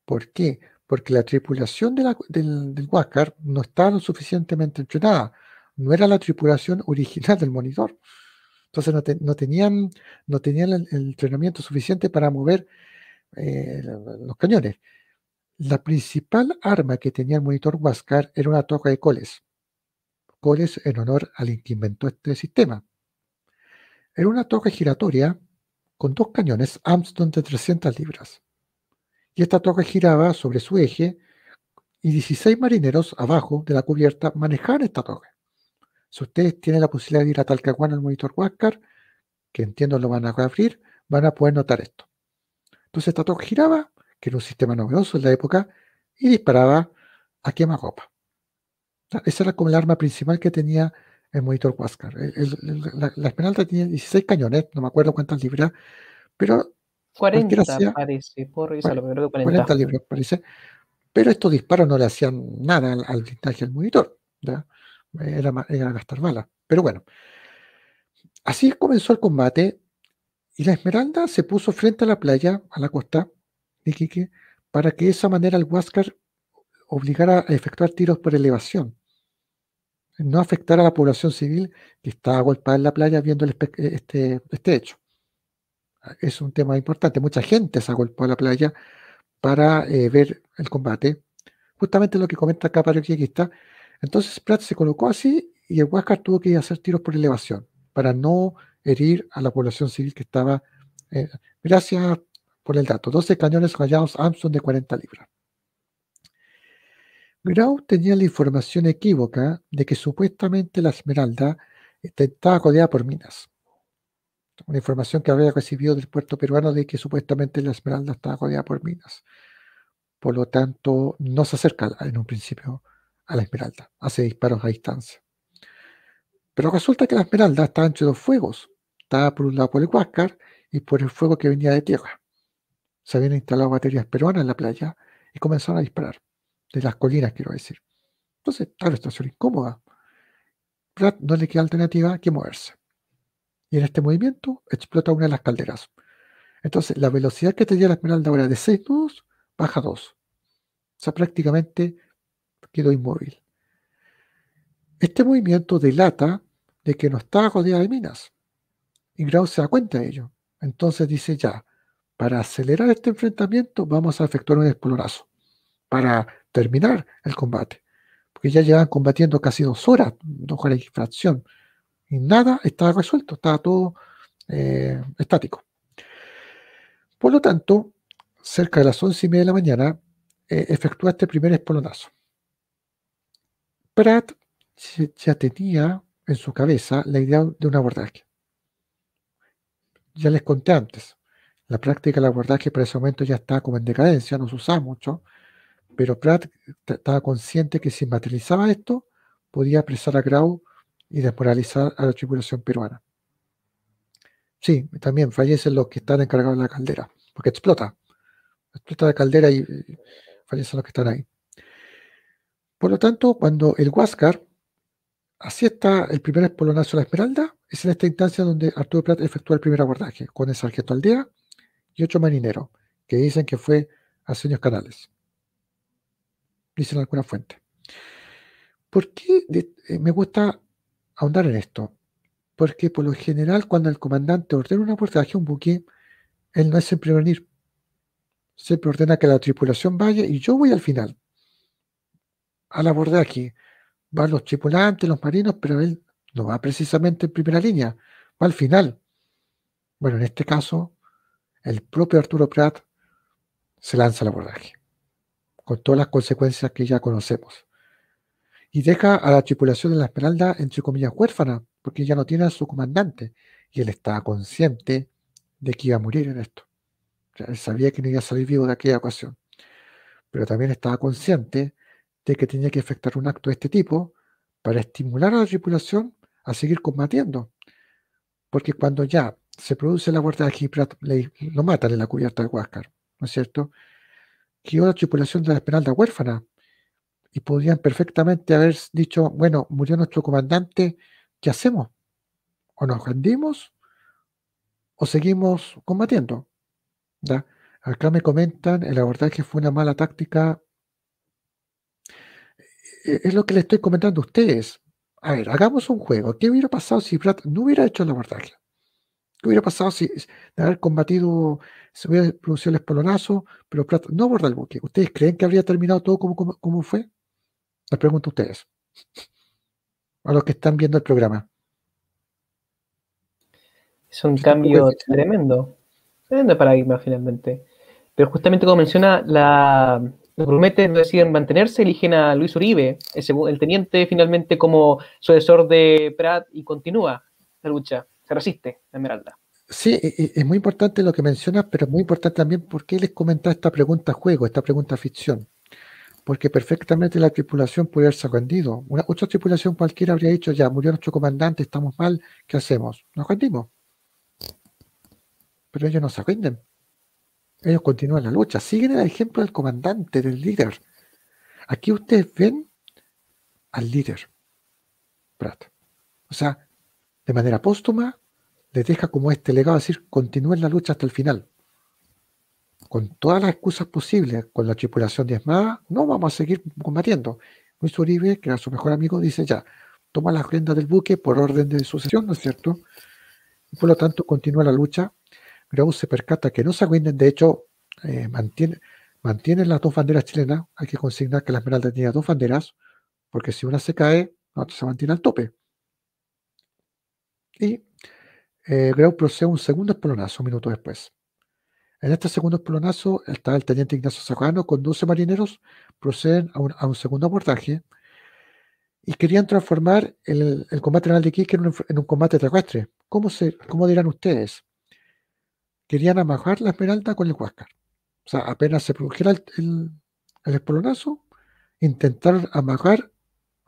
¿Por qué? Porque la tripulación del, Huáscar no estaba lo suficientemente entrenada. No era la tripulación original del monitor. Entonces no, tenían, no tenían el, entrenamiento suficiente para mover eh, los cañones. La principal arma que tenía el monitor Huáscar era una toca de coles. Coles en honor al que inventó este sistema. Era una toca giratoria con dos cañones Armstrong de 300 libras. Y esta torre giraba sobre su eje y 16 marineros abajo de la cubierta manejaban esta torre. Si ustedes tienen la posibilidad de ir a Talcahuano al monitor Huáscar, que entiendo lo van a abrir, van a poder notar esto. Entonces esta torre giraba, que era un sistema novedoso en la época, y disparaba a quemarropa. Esa era como el arma principal que tenía el monitor Huáscar. la, Esmeralda tiene 16 cañones, no me acuerdo cuántas libras, pero... 40 parece, puedo 40. libras parece, pero estos disparos no le hacían nada al, al del monitor, Era, era gastar balas, pero bueno. Así comenzó el combate y la Esmeralda se puso frente a la playa, a la costa de para que de esa manera el Huáscar obligara a efectuar tiros por elevación no afectar a la población civil que está agolpada en la playa viendo eh, este, este hecho. Es un tema importante. Mucha gente se agolpó a la playa para eh, ver el combate. Justamente lo que comenta acá está Entonces Pratt se colocó así y el Huáscar tuvo que hacer tiros por elevación para no herir a la población civil que estaba. Eh, gracias por el dato. 12 cañones rayados Armstrong de 40 libras. Grau tenía la información equívoca de que supuestamente la esmeralda estaba codeada por minas. Una información que había recibido del puerto peruano de que supuestamente la esmeralda estaba codeada por minas. Por lo tanto, no se acerca en un principio a la esmeralda, hace disparos a distancia. Pero resulta que la esmeralda estaba entre dos fuegos. Estaba por un lado por el Huáscar y por el fuego que venía de tierra. Se habían instalado baterías peruanas en la playa y comenzaron a disparar de las colinas, quiero decir. Entonces, está una situación incómoda. no le queda alternativa que moverse. Y en este movimiento explota una de las calderas. Entonces, la velocidad que tenía la esmeralda ahora de 6 nudos baja 2. O sea, prácticamente quedó inmóvil. Este movimiento delata de que no está rodeada de minas. Y Grau se da cuenta de ello. Entonces dice ya, para acelerar este enfrentamiento vamos a efectuar un explorazo. Para terminar el combate, porque ya llevan combatiendo casi dos horas, dos horas y y nada estaba resuelto, estaba todo eh, estático. Por lo tanto, cerca de las once y media de la mañana, eh, efectúa este primer espolonazo. Pratt ya tenía en su cabeza la idea de un abordaje. Ya les conté antes, la práctica del abordaje para ese momento ya está como en decadencia, no se usa mucho, pero Pratt estaba consciente que si materializaba esto, podía apresar a Grau y desmoralizar a la tripulación peruana. Sí, también fallecen los que están encargados de la caldera, porque explota. Explota la caldera y fallecen los que están ahí. Por lo tanto, cuando el Huáscar así está el primer espolonazo de la Esmeralda, es en esta instancia donde Arturo Pratt efectúa el primer abordaje, con el sargento Aldea y ocho marineros, que dicen que fue a Seños Canales dicen algunas fuentes. ¿Por qué eh, me gusta ahondar en esto? Porque por lo general cuando el comandante ordena un abordaje, un buque, él no es en se Siempre ordena que la tripulación vaya y yo voy al final. Al abordaje van los tripulantes, los marinos, pero él no va precisamente en primera línea, va al final. Bueno, en este caso, el propio Arturo Pratt se lanza al abordaje con todas las consecuencias que ya conocemos. Y deja a la tripulación de la Esmeralda, entre comillas, huérfana, porque ya no tiene a su comandante. Y él estaba consciente de que iba a morir en esto. él sabía que no iba a salir vivo de aquella ocasión. Pero también estaba consciente de que tenía que efectuar un acto de este tipo para estimular a la tripulación a seguir combatiendo. Porque cuando ya se produce la muerte de Gibraltar, lo matan en la cubierta de Huáscar, ¿no es cierto? que la tripulación de la Esmeralda huérfana. Y podrían perfectamente haber dicho, bueno, murió nuestro comandante, ¿qué hacemos? ¿O nos rendimos? ¿O seguimos combatiendo? Acá me comentan, el abordaje fue una mala táctica. E-, e-, es lo que les estoy comentando a ustedes. A ver, hagamos un juego. ¿Qué hubiera pasado si Brad no hubiera hecho el abordaje? ¿Qué hubiera pasado si de haber combatido se hubiera producido el espalonazo, pero Prat no aborda el buque? ¿Ustedes creen que habría terminado todo como, como, fue? Les pregunto a ustedes, a los que están viendo el programa. Es un cambio tremendo, tremendo paradigma finalmente. Pero justamente como menciona, la, los grumetes no deciden mantenerse, eligen a Luis Uribe, el teniente finalmente como sucesor de Prat y continúa la lucha resiste resiste Esmeralda. Sí, es muy importante lo que mencionas, pero es muy importante también porque les comentaba esta pregunta juego, esta pregunta ficción. Porque perfectamente la tripulación puede haberse rendido. Una, otra tripulación cualquiera habría dicho, ya, murió nuestro comandante, estamos mal, ¿qué hacemos? Nos rendimos. Pero ellos no se rinden. Ellos continúan la lucha, siguen el ejemplo del comandante, del líder. Aquí ustedes ven al líder, O sea, de manera póstuma, les deja como este legado, decir, continúen la lucha hasta el final. Con todas las excusas posibles, con la tripulación diezmada, no vamos a seguir combatiendo. Luis Uribe, que era su mejor amigo, dice ya, toma las riendas del buque por orden de sucesión, ¿no es cierto? Y por lo tanto, continúa la lucha. Grau se percata que no se aguinden, de hecho, eh, mantienen las dos banderas chilenas. Hay que consignar que la Esmeralda tenía dos banderas, porque si una se cae, la otra se mantiene al tope. Y eh, Grau procede un segundo espolonazo, minuto después. En este segundo espolonazo está el teniente Ignacio Sajano con 12 marineros, proceden a un, segundo abordaje y querían transformar el, combate naval de Quique en un, combate terrestre. ¿Cómo, se, ¿Cómo dirán ustedes? Querían amajar la esmeralda con el Huáscar. O sea, apenas se produjera el, espolonazo, intentaron amajar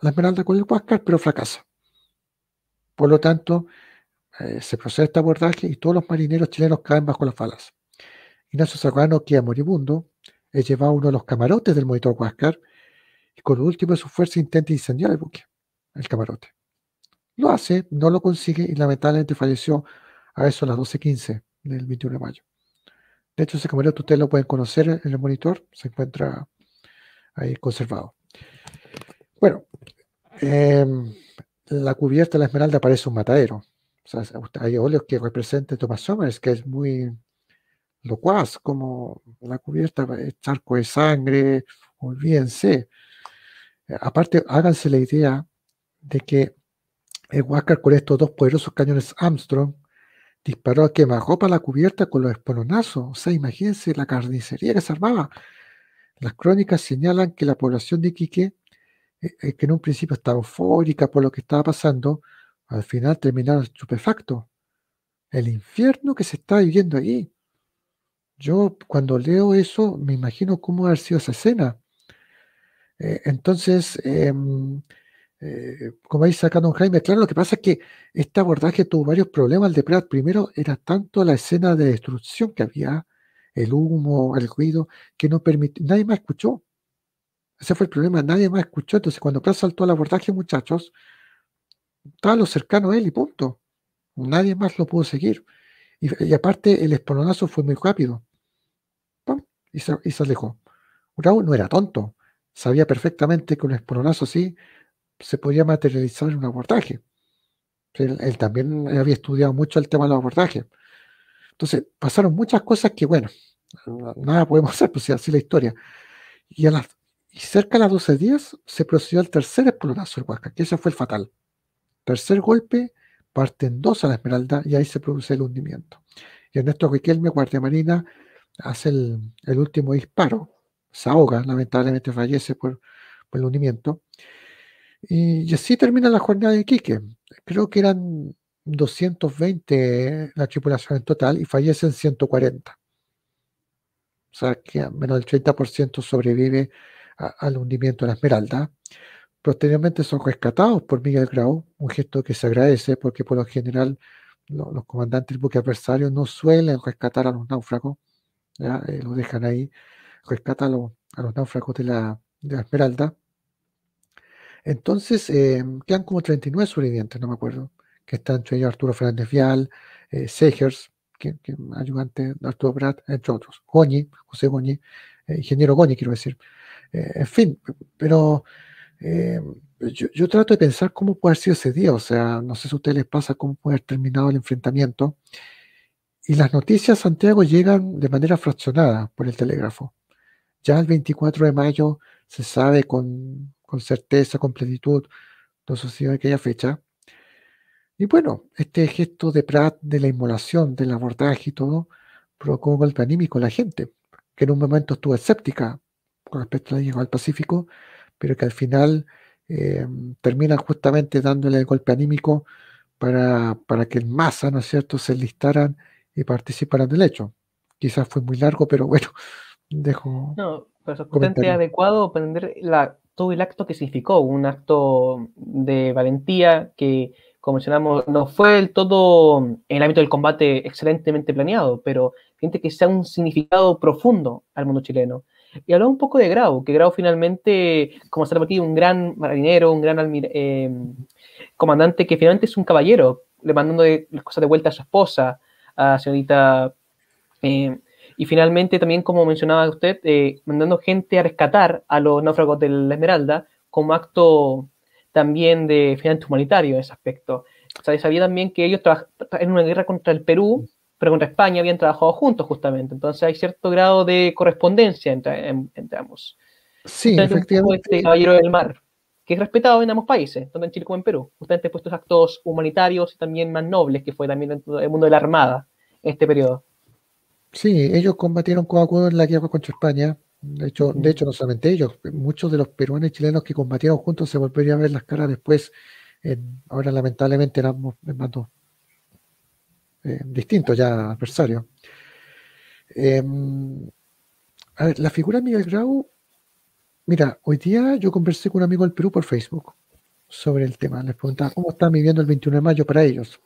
la esmeralda con el Huáscar, pero fracasa. Por lo tanto, eh, se procede a este abordaje y todos los marineros chilenos caen bajo las falas. Ignacio Zaguano es moribundo, es llevado a uno de los camarotes del monitor Huáscar y con lo último de su fuerza intenta incendiar el buque, el camarote. Lo hace, no lo consigue y lamentablemente falleció a eso a las 12.15 del 21 de mayo. De hecho, ese camarote ustedes lo pueden conocer en el monitor, se encuentra ahí conservado. Bueno, em, la cubierta de la esmeralda parece un matadero. hay óleos que representan Thomas Somers, que es muy locuaz, como la cubierta, eh, es charco de sangre, olvídense. Eh, aparte, háganse la idea de que el Huáscar con estos dos poderosos cañones Armstrong disparó a quemarropa la cubierta con los espolonazos. O sea, imagínense la carnicería que se armaba. Las crónicas señalan que la población de Iquique eh, eh, que en un principio estaba eufórica por lo que estaba pasando, al final terminaron estupefactos. El infierno que se está viviendo ahí. Yo cuando leo eso me imagino cómo ha sido esa escena. Eh, entonces, em, como dice acá Don Jaime, claro, lo que pasa es que este abordaje tuvo varios problemas. de Pratt primero era tanto la escena de destrucción que había, el humo, el ruido, que no nadie más escuchó. Ese fue el problema, nadie más escuchó. Entonces, cuando el saltó al abordaje, muchachos, estaba lo cercano a él y punto. Nadie más lo pudo seguir. Y, aparte, el espolonazo fue muy rápido. Y, se, alejó. Raúl no era tonto. Sabía perfectamente que un espolonazo así se podía materializar en un abordaje. Él, también había estudiado mucho el tema del abordaje. Entonces, pasaron muchas cosas que, bueno, nada podemos hacer, pues así la historia. Y a las, y cerca de las 12 días se procedió al tercer explorazo del Huasca, que ese fue el fatal. Tercer golpe, parten dos a la Esmeralda y ahí se produce el hundimiento. Y Ernesto Riquelme, guardia marina, hace el, último disparo, se ahoga, lamentablemente fallece por, por el hundimiento. Y, así termina la jornada de Quique. Creo que eran 220 la tripulación en total y fallecen 140. O sea, que menos del 30% sobrevive al hundimiento de la Esmeralda. Posteriormente son rescatados por Miguel Grau, un gesto que se agradece porque por lo general los comandantes del buque adversario no suelen rescatar a los náufragos, ¿ya? Eh, dejan ahí, rescatan a los, a los náufragos de la, de la Esmeralda. Entonces, em, quedan como 39 sobrevivientes, no me acuerdo, que están entre ellos Arturo Fernández Vial, eh, Segers, que, ayudante de Arturo Brat entre otros, Goñi, José Goñi, eh, ingeniero Goñi, quiero decir, eh, en fin, pero eh, yo, trato de pensar cómo puede haber sido ese día, o sea, no sé si a ustedes les pasa cómo puede haber terminado el enfrentamiento. Y las noticias, Santiago, llegan de manera fraccionada por el telégrafo. Ya el 24 de mayo se sabe con, certeza, con plenitud, lo sucedió en aquella fecha. Y bueno, este gesto de Prat, de la inmolación, del abordaje y todo, provocó un golpe anímico en la gente, que en un momento estuvo escéptica con respecto al al Pacífico, pero que al final eh, terminan justamente dándole el golpe anímico para, para que en masa, ¿no es cierto?, se enlistaran y participaran del hecho. Quizás fue muy largo, pero bueno, dejo. No, pero es adecuado aprender la, todo el acto que significó, un acto de valentía que, como mencionamos, no fue el todo en el ámbito del combate excelentemente planeado, pero gente que sea un significado profundo al mundo chileno. Y hablaba un poco de Grau, que Grau finalmente, como se aquí un gran marinero, un gran em, comandante que finalmente es un caballero, le mandando las cosas de vuelta a su esposa, a señorita. Em, y finalmente también, como mencionaba usted, eh, mandando gente a rescatar a los náufragos de la Esmeralda como acto también de finalmente humanitario en ese aspecto. O sea, sabía también que ellos en una guerra contra el Perú pero contra España habían trabajado juntos justamente, entonces hay cierto grado de correspondencia entre, ambos. Sí, efectivamente. Este caballero del mar, que es respetado en ambos países, tanto en Chile como en Perú, justamente por estos actos humanitarios y también más nobles que fue también dentro del mundo de la Armada en este periodo. Sí, ellos combatieron codo en la guerra contra España. De hecho, de hecho, no solamente ellos, muchos de los peruanos y chilenos que combatieron juntos se volverían a ver las caras después. ahora, lamentablemente, eran más dos. Eh, distinto ya adversario. Em, la figura de Miguel Grau, mira, hoy día yo conversé con un amigo del Perú por Facebook sobre el tema. Les preguntaba cómo están viviendo el 21 de mayo para ellos.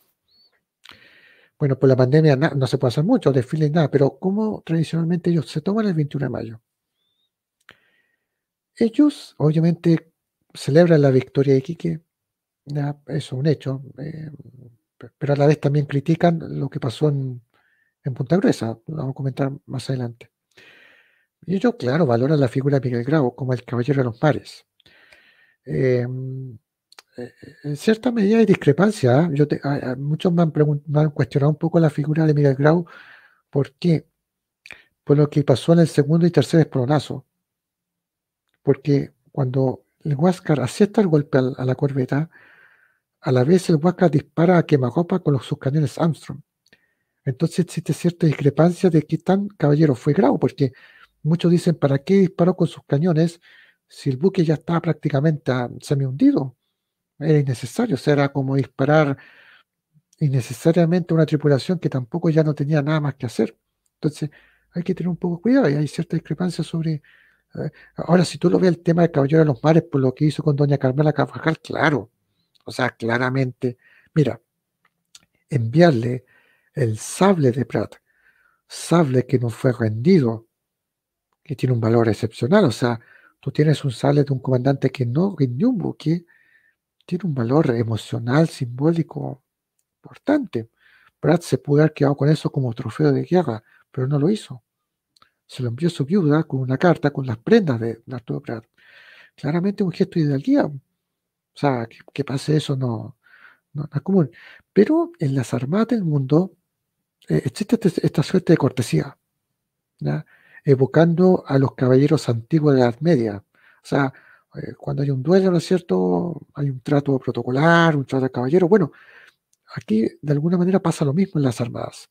Bueno, por la pandemia no se puede hacer mucho, desfiles nada, pero cómo tradicionalmente ellos se toman el 21 de mayo. Ellos, obviamente, celebran la victoria de Quique eso es un hecho. Em, pero a la vez también critican lo que pasó en, en Punta Gruesa, lo vamos a comentar más adelante. Y yo, claro, valoro la figura de Miguel Grau como el caballero de los mares. Em, eh, en cierta medida hay discrepancia. ¿ah? Yo muchos me han, cuestionado un poco la figura de Miguel Grau. ¿Por qué? Por lo que pasó en el segundo y tercer espolonazo. Porque cuando el Huáscar acepta el golpe a, a la corbeta, a la vez, el Huaca dispara a quemacopa con sus cañones Armstrong. Entonces existe cierta discrepancia de qué tan caballero fue Grau, porque muchos dicen, ¿para qué disparó con sus cañones si el buque ya estaba prácticamente ah, semi hundido? Era innecesario, o sea, era como disparar innecesariamente a una tripulación que tampoco ya no tenía nada más que hacer. Entonces, hay que tener un poco cuidado y hay cierta discrepancia sobre... Eh, ahora, si tú lo ves el tema de Caballero de los Mares, por lo que hizo con doña Carmela Cafajal, claro, o sea, claramente, mira, enviarle el sable de Pratt, sable que no fue rendido, que tiene un valor excepcional. O sea, tú tienes un sable de un comandante que no rindió un buque, tiene un valor emocional, simbólico importante. Pratt se pudo haber quedado con eso como trofeo de guerra, pero no lo hizo. Se lo envió su viuda con una carta con las prendas de Arturo Pratt. Claramente un gesto de idealía, o sea, que, pase eso no, no, es común. Pero en las armadas del mundo eh, existe este, esta suerte de cortesía, evocando a los caballeros antiguos de la Edad Media. O sea, eh, cuando hay un duelo, ¿no es cierto? Hay un trato protocolar, un trato de caballero. Bueno, aquí de alguna manera pasa lo mismo en las armadas.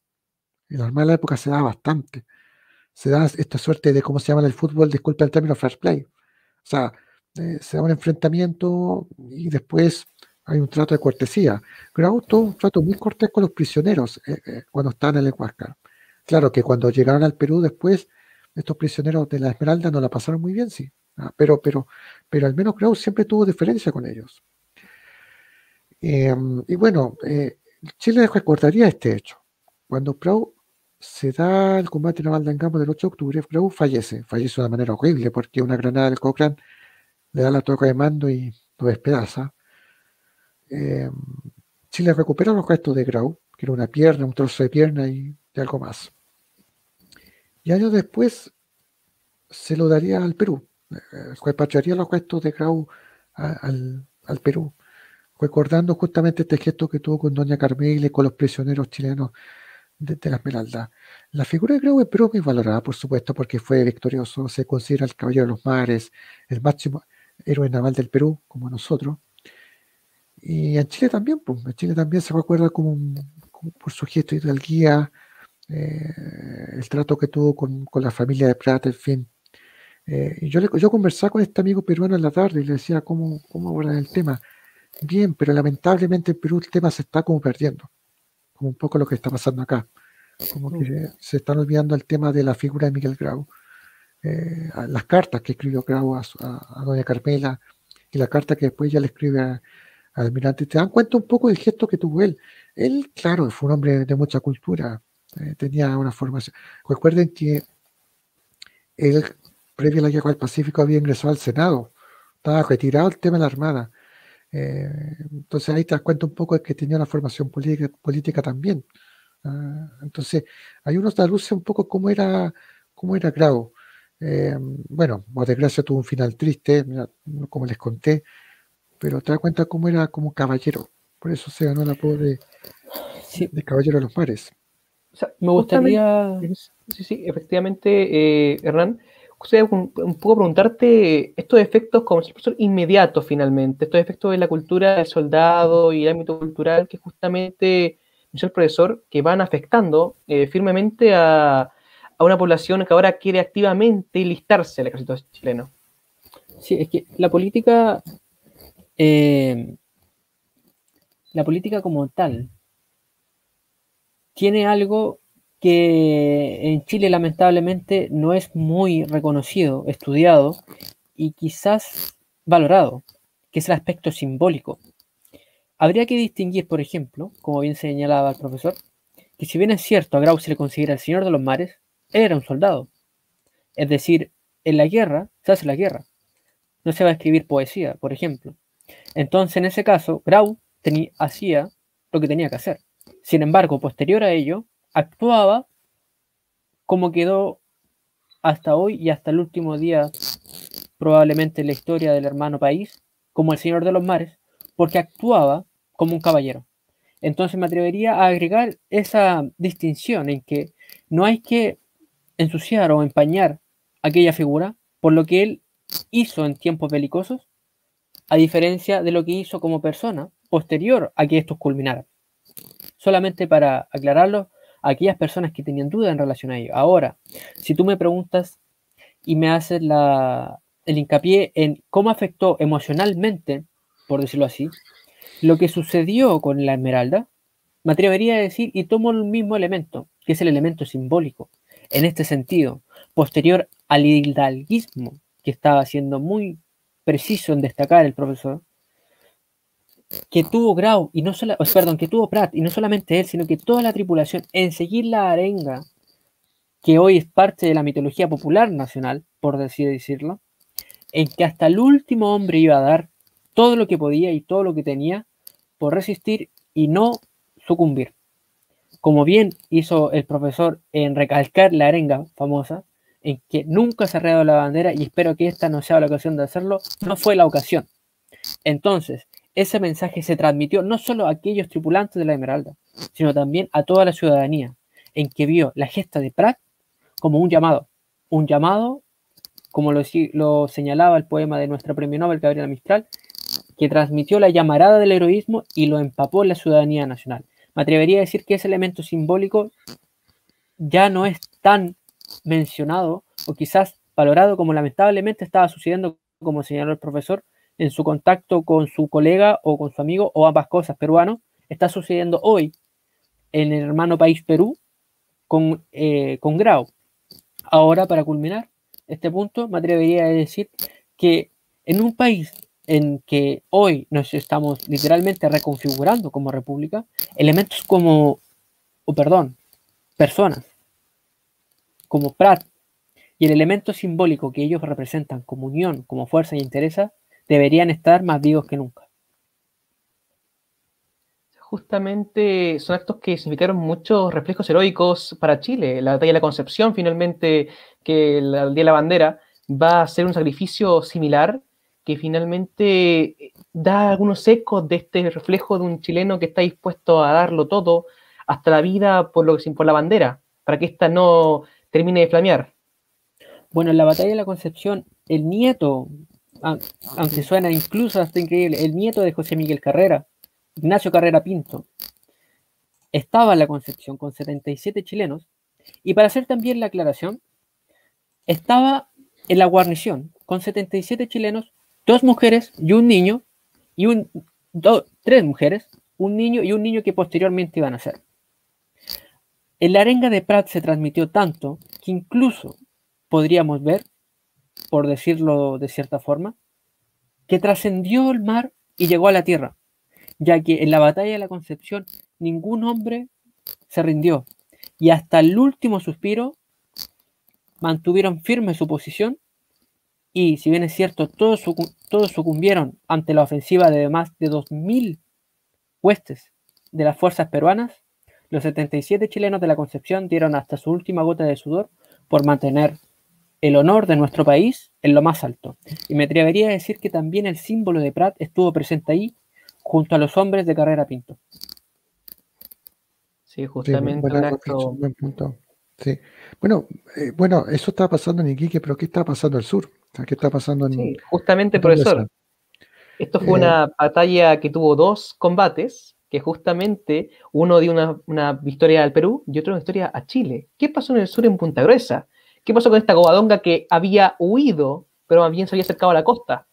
En las armadas de la época se da bastante. Se da esta suerte de, ¿cómo se llama en el fútbol? Disculpa el término, fair play. O sea, eh, se da un enfrentamiento y después hay un trato de cortesía. Grau tuvo un trato muy cortés con los prisioneros eh, eh, cuando estaban en el Huáscar. Claro que cuando llegaron al Perú después, estos prisioneros de la Esmeralda no la pasaron muy bien, sí. Ah, pero, pero, pero al menos Grau siempre tuvo diferencia con ellos. Em, y bueno, Chile recordaría este hecho. Cuando Grau se da el combate naval de Angamo del 8 de octubre, Grau fallece. Fallece de una manera horrible porque una granada del Cochrane le da la toca de mando y lo despedaza. Chile eh, recupera los restos de Grau, que era una pierna, un trozo de pierna y algo más. Y años después se lo daría al Perú, eh, repartiría los restos de Grau al, Perú, recordando justamente este gesto que tuvo con Doña Carmela y con los prisioneros chilenos de, la Esmeralda. La figura de Grau es y valorada, por supuesto, porque fue victorioso, se considera el caballero de los mares, el máximo, héroe naval del Perú, como nosotros. Y en Chile también, pues, en Chile también se recuerda como, por su gesto de guía, eh, el trato que tuvo con, con, la familia de Prata, en fin. Eh, yo, yo conversaba con este amigo peruano en la tarde y le decía, ¿cómo, cómo abordar el tema? Bien, pero lamentablemente en Perú el tema se está como perdiendo, como un poco lo que está pasando acá, como que se están olvidando el tema de la figura de Miguel Grau. Eh, las cartas que escribió Grau a, doña Carmela y la carta que después ya le escribe al Almirante, te dan cuenta un poco del gesto que tuvo él. Él, claro, fue un hombre de mucha cultura, eh, tenía una formación. Recuerden que él, previo a la guerra del Pacífico, había ingresado al Senado, estaba retirado el tema de la Armada. Eh, entonces ahí te das cuenta un poco de que tenía una formación política, política también. Ah, entonces, ahí uno traduce un poco cómo era, cómo era Grau. Eh, bueno, más desgracia tuvo un final triste, como les conté, pero te das cuenta cómo era como caballero. Por eso se ganó la pobre de, caballero de los mares. me gustaría, sí, sí, efectivamente, eh, Hernán, un, un, poco preguntarte estos efectos, como profesor, inmediatos finalmente, estos efectos de la cultura del soldado y el ámbito cultural que justamente señor el profesor, que van afectando eh, firmemente a, a una población que ahora quiere activamente listarse al ejército chileno. Sí, es que la política, eh, la política como tal, tiene algo que en Chile lamentablemente no es muy reconocido, estudiado y quizás valorado, que es el aspecto simbólico. Habría que distinguir, por ejemplo, como bien señalaba el profesor, que si bien es cierto a Grau se le considera el señor de los mares, era un soldado. Es decir, en la guerra se hace la guerra. No se va a escribir poesía, por ejemplo. Entonces, en ese caso, Grau hacía lo que tenía que hacer. Sin embargo, posterior a ello, actuaba como quedó hasta hoy y hasta el último día, probablemente en la historia del hermano país, como el Señor de los Mares, porque actuaba como un caballero. Entonces me atrevería a agregar esa distinción en que no hay que ensuciar o empañar aquella figura por lo que él hizo en tiempos belicosos, a diferencia de lo que hizo como persona posterior a que estos culminaran. Solamente para aclararlo a aquellas personas que tenían duda en relación a ello. Ahora, si tú me preguntas y me haces el hincapié en cómo afectó emocionalmente, por decirlo así, lo que sucedió con la esmeralda, me atrevería a decir, y tomo el mismo elemento, que es el elemento simbólico, en este sentido, posterior al hidalguismo, que estaba siendo muy preciso en destacar el profesor, que tuvo Grau y no solo, perdón, que tuvo Pratt y no solamente él, sino que toda la tripulación en seguir la arenga que hoy es parte de la mitología popular nacional, por decirlo, en que hasta el último hombre iba a dar todo lo que podía y todo lo que tenía por resistir y no sucumbir como bien hizo el profesor en recalcar la arenga famosa, en que nunca se ha la bandera y espero que esta no sea la ocasión de hacerlo, no fue la ocasión. Entonces, ese mensaje se transmitió no solo a aquellos tripulantes de la Esmeralda, sino también a toda la ciudadanía, en que vio la gesta de Pratt como un llamado, un llamado, como lo, señalaba el poema de nuestra premio Nobel Gabriela Mistral, que transmitió la llamarada del heroísmo y lo empapó en la ciudadanía nacional me atrevería a decir que ese elemento simbólico ya no es tan mencionado o quizás valorado como lamentablemente estaba sucediendo, como señaló el profesor, en su contacto con su colega o con su amigo o ambas cosas peruanos, está sucediendo hoy en el hermano país Perú con, eh, con Grau. Ahora, para culminar este punto, me atrevería a decir que en un país en que hoy nos estamos literalmente reconfigurando como república, elementos como, o perdón, personas, como Prat, y el elemento simbólico que ellos representan como unión, como fuerza y e interesa, deberían estar más vivos que nunca. Justamente son actos que significaron muchos reflejos heroicos para Chile. La batalla de la Concepción, finalmente, que el Día de la Bandera, va a ser un sacrificio similar que finalmente da algunos ecos de este reflejo de un chileno que está dispuesto a darlo todo, hasta la vida por, lo, por la bandera, para que ésta no termine de flamear. Bueno, en la batalla de la Concepción, el nieto, aunque suena incluso hasta increíble, el nieto de José Miguel Carrera, Ignacio Carrera Pinto, estaba en la Concepción con 77 chilenos, y para hacer también la aclaración, estaba en la guarnición con 77 chilenos dos mujeres y un niño, y un, tres mujeres, un niño y un niño que posteriormente iban a ser. El arenga de Pratt se transmitió tanto que incluso podríamos ver, por decirlo de cierta forma, que trascendió el mar y llegó a la tierra, ya que en la batalla de la Concepción ningún hombre se rindió y hasta el último suspiro mantuvieron firme su posición y si bien es cierto, todos, sucumbieron ante la ofensiva de más de 2.000 huestes de las fuerzas peruanas, los 77 chilenos de la Concepción dieron hasta su última gota de sudor por mantener el honor de nuestro país en lo más alto. Y me atrevería a decir que también el símbolo de Prat estuvo presente ahí, junto a los hombres de Carrera Pinto. Sí, justamente acto, Sí. Bueno, eh, bueno, eso está pasando en Iquique, pero ¿qué está pasando el sur? ¿Qué está pasando en... justamente, profesor. Esto fue eh, una batalla que tuvo dos combates, que justamente uno dio una, victoria al Perú y otro una victoria a Chile. ¿Qué pasó en el sur en Punta Gruesa? ¿Qué pasó con esta gobadonga que había huido, pero también se había acercado a la costa?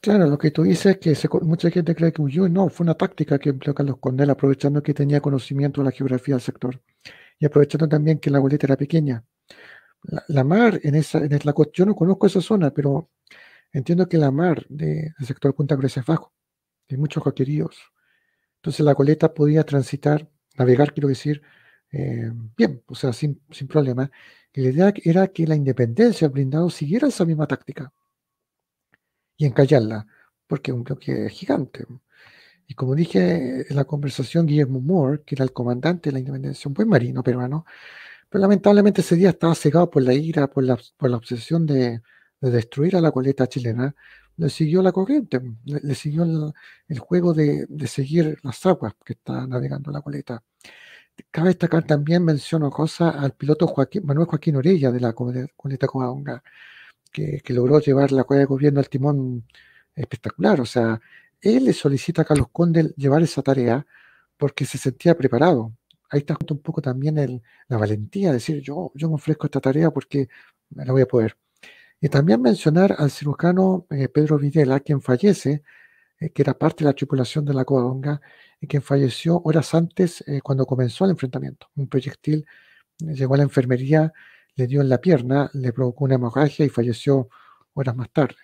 Claro, lo que tú dices es que mucha gente cree que huyó, no, fue una táctica que empleó Carlos Cornel aprovechando que tenía conocimiento de la geografía del sector y aprovechando también que la goleta era pequeña. La, mar en esa, en la yo no conozco esa zona, pero entiendo que la mar de, del sector Punta Cruz es bajo, hay muchos coqueríos. Entonces la goleta podía transitar, navegar, quiero decir, eh, bien, o sea, sin, sin problema. Y la idea era que la independencia brindado siguiera esa misma táctica y encallarla, porque es un bloque gigante. Y como dije en la conversación, Guillermo Moore, que era el comandante de la independencia, un buen marino peruano, pero lamentablemente ese día estaba cegado por la ira, por la, por la obsesión de, destruir a la coleta chilena, le siguió la corriente, le, siguió el, juego de, seguir las aguas que está navegando la coleta. Cabe destacar también, menciono cosas al piloto Joaquín, Manuel Joaquín Orella de la coleta Coahonga, que, que logró llevar la cueva de gobierno al timón espectacular, o sea, él le solicita a Carlos Conde llevar esa tarea porque se sentía preparado. Ahí está un poco también la valentía, decir yo, yo me ofrezco esta tarea porque la voy a poder. Y también mencionar al cirujano eh, Pedro Videla, quien fallece, eh, que era parte de la tripulación de la Covadonga, y quien falleció horas antes eh, cuando comenzó el enfrentamiento. Un proyectil llegó a la enfermería, le dio en la pierna, le provocó una hemorragia y falleció horas más tarde.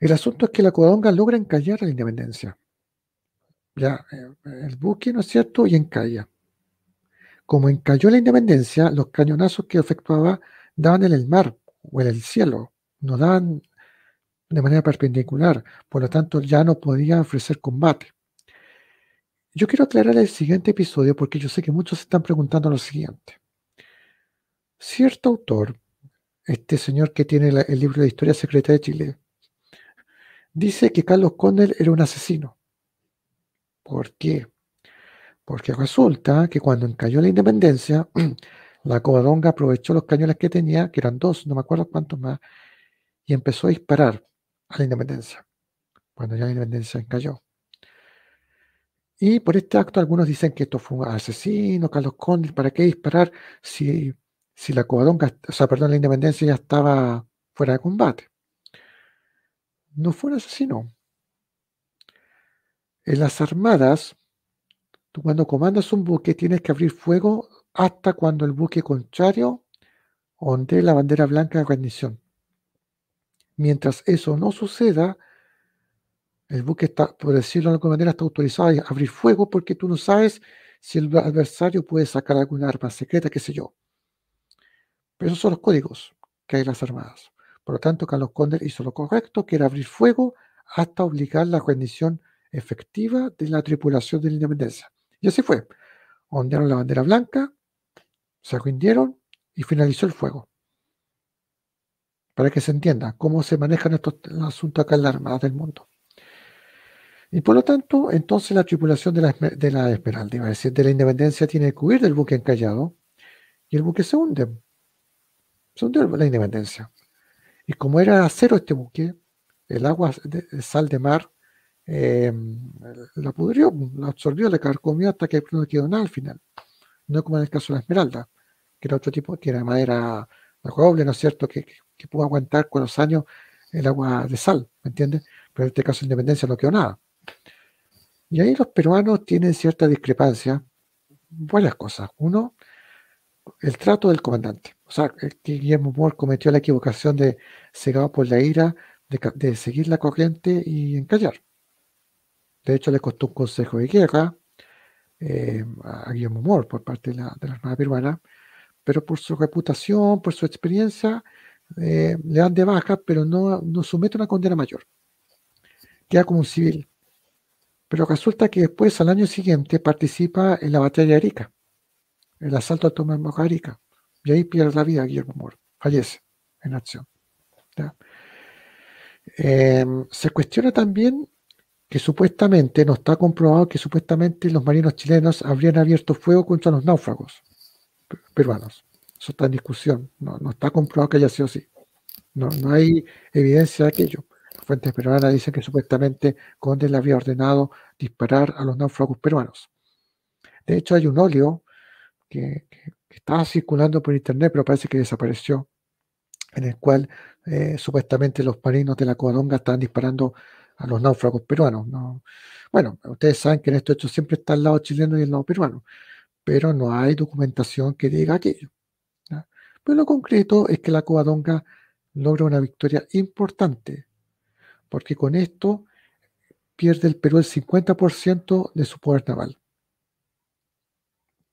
El asunto es que la Codonga logra encallar a la independencia. Ya, eh, el buque, ¿no es cierto? Y encalla. Como encalló la independencia, los cañonazos que efectuaba daban en el mar o en el cielo, no daban de manera perpendicular, por lo tanto ya no podía ofrecer combate. Yo quiero aclarar el siguiente episodio porque yo sé que muchos se están preguntando lo siguiente. Cierto autor, este señor que tiene el libro de Historia Secreta de Chile, dice que Carlos Condel era un asesino. ¿Por qué? Porque resulta que cuando encalló la independencia, la Covadonga aprovechó los cañones que tenía, que eran dos, no me acuerdo cuántos más, y empezó a disparar a la independencia, cuando ya la independencia encalló. Y por este acto algunos dicen que esto fue un asesino, Carlos Condel, ¿para qué disparar si, si la Covadonga, o sea, perdón, la independencia ya estaba fuera de combate? no fue un asesino. En las armadas, tú cuando comandas un buque tienes que abrir fuego hasta cuando el buque contrario ondee la bandera blanca de rendición. Mientras eso no suceda, el buque está, por decirlo de alguna manera, está autorizado a abrir fuego porque tú no sabes si el adversario puede sacar alguna arma secreta, qué sé yo. Pero esos son los códigos que hay en las armadas. Por lo tanto, Carlos Condel hizo lo correcto, que era abrir fuego hasta obligar la rendición efectiva de la tripulación de la Independencia. Y así fue. Ondearon la bandera blanca, se rindieron y finalizó el fuego. Para que se entienda cómo se manejan estos asuntos acá en la Armada del mundo. Y por lo tanto, entonces la tripulación de la, de decir, de la Independencia tiene que huir del buque encallado y el buque se hunde. Se hundió la Independencia. Y como era acero este buque, el agua de sal de mar em, la pudrió, la absorbió, la carcomió hasta que no quedó nada al final. No como en el caso de la esmeralda, que era otro tipo, que era madera roble, ¿no es cierto?, que, pudo aguantar con los años el agua de sal, ¿me entiendes? Pero en este caso Independencia no quedó nada. Y ahí los peruanos tienen cierta discrepancia, varias cosas. Uno, el trato del comandante o sea, eh, que Guillermo Moore cometió la equivocación de, cegado por la ira, de, seguir la corriente y encallar. De hecho, le costó un consejo de guerra eh, a Guillermo Moore por parte de la, Armada Peruana, pero por su reputación, por su experiencia, eh, le dan de baja, pero no, no somete una condena mayor. Queda como un civil. Pero resulta que después, al año siguiente, participa en la batalla de Arica, el asalto a Tomás Arica y ahí pierde la vida Guillermo Moro, fallece en acción. Em, se cuestiona también que supuestamente, no está comprobado que supuestamente los marinos chilenos habrían abierto fuego contra los náufragos peruanos. Eso está en discusión, no, está comprobado que haya sido así. No, no hay evidencia de aquello. Las fuentes peruanas dicen que supuestamente Conde le había ordenado disparar a los náufragos peruanos. De hecho, hay un óleo que, estaba circulando por internet, pero parece que desapareció, en el cual eh, supuestamente los marinos de la Covadonga estaban disparando a los náufragos peruanos. Bueno, ustedes saben que en estos hechos siempre está el lado chileno y el lado peruano, pero no hay documentación que diga aquello. Pero pues lo concreto es que la Covadonga logra una victoria importante, porque con esto pierde el Perú el 50% de su poder naval.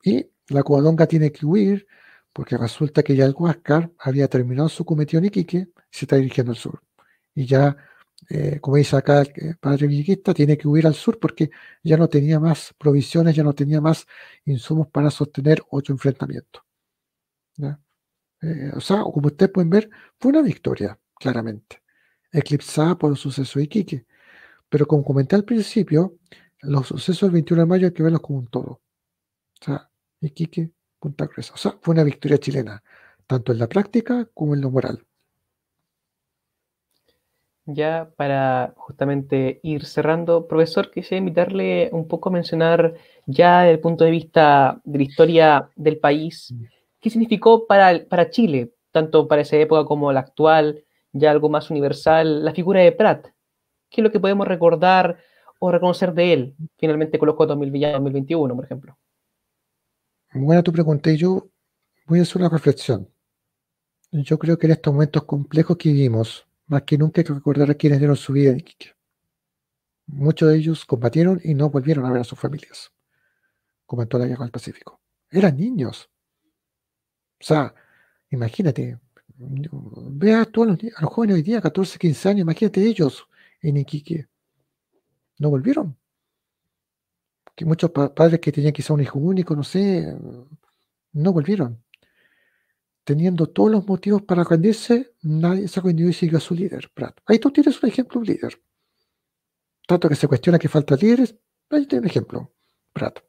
Y la cuadonga tiene que huir porque resulta que ya el Huáscar había terminado su cometido en Iquique y se está dirigiendo al sur. Y ya, eh, como dice acá el eh, padre tiene que huir al sur porque ya no tenía más provisiones, ya no tenía más insumos para sostener otro enfrentamiento. Eh, o sea, como ustedes pueden ver, fue una victoria, claramente, eclipsada por el suceso de Iquique. Pero como comenté al principio, los sucesos del 21 de mayo hay que verlos como un todo. O sea, Iquique, Punta Gruesa. O sea, fue una victoria chilena, tanto en la práctica como en lo moral. Ya para justamente ir cerrando, profesor, quisiera invitarle un poco a mencionar ya desde el punto de vista de la historia del país, qué significó para, para Chile, tanto para esa época como la actual, ya algo más universal, la figura de Pratt ¿Qué es lo que podemos recordar o reconocer de él, finalmente con los 2000 2021, por ejemplo? Bueno, tú pregunté, yo voy a hacer una reflexión. Yo creo que en estos momentos complejos que vivimos, más que nunca hay que recordar a quienes dieron su vida en Iquique. Muchos de ellos combatieron y no volvieron a ver a sus familias, como en toda la guerra del Pacífico. Eran niños. O sea, imagínate, vea a todos los, a los jóvenes hoy día, 14, 15 años, imagínate ellos en Iquique. No volvieron que muchos padres que tenían quizá un hijo único, no sé, no volvieron. Teniendo todos los motivos para rendirse, nadie se acudió y siguió a su líder, Pratt. Ahí tú tienes un ejemplo, de líder. Tanto que se cuestiona que falta líderes, ahí tienes un ejemplo, Prato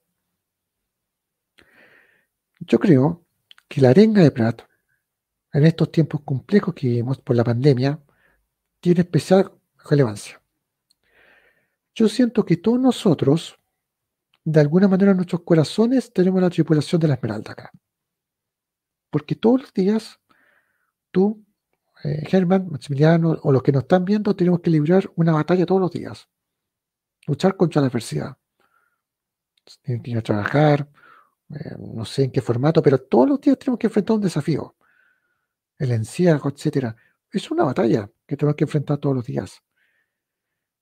Yo creo que la arenga de Pratt, en estos tiempos complejos que vivimos por la pandemia, tiene especial relevancia. Yo siento que todos nosotros de alguna manera en nuestros corazones tenemos la tripulación de la esmeralda acá. Porque todos los días, tú, eh, Germán, Maximiliano o los que nos están viendo, tenemos que librar una batalla todos los días. Luchar contra la adversidad. Tienen que ir a trabajar, eh, no sé en qué formato, pero todos los días tenemos que enfrentar un desafío. El encierro, etc. Es una batalla que tenemos que enfrentar todos los días.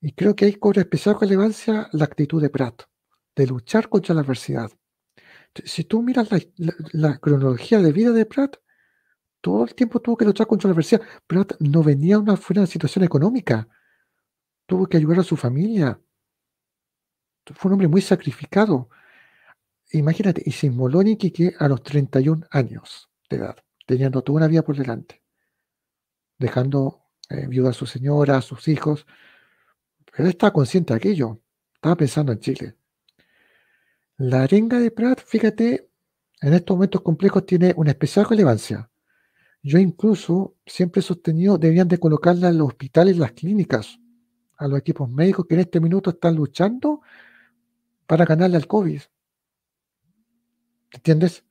Y creo que ahí cobra especial relevancia la actitud de Pratt de luchar contra la adversidad. Si tú miras la, cronología de vida de Pratt, todo el tiempo tuvo que luchar contra la adversidad. Pratt no venía una, fuera de una situación económica. Tuvo que ayudar a su familia. Fue un hombre muy sacrificado. Imagínate, y sin inmoló a los 31 años de edad, teniendo toda una vida por delante, dejando eh, viuda a su señora, a sus hijos. Él estaba consciente de aquello. Estaba pensando en Chile. La arenga de Pratt, fíjate, en estos momentos complejos tiene una especial relevancia. Yo incluso siempre he sostenido debían de colocarla en los hospitales, las clínicas, a los equipos médicos que en este minuto están luchando para ganarle al COVID. ¿Entiendes?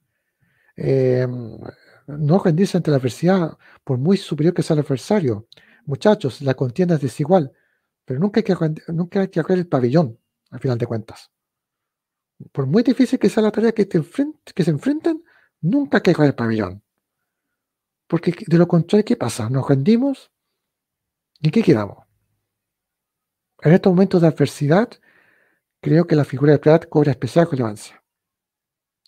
Em, no rendirse ante la adversidad, por muy superior que sea el adversario. Muchachos, la contienda es desigual, pero nunca hay que, nunca hay que el pabellón, al final de cuentas por muy difícil que sea la tarea que, que se enfrentan, nunca en el pabellón. Porque de lo contrario, ¿qué pasa? Nos rendimos y ¿qué quedamos? En estos momentos de adversidad, creo que la figura de Pratt cobra especial relevancia.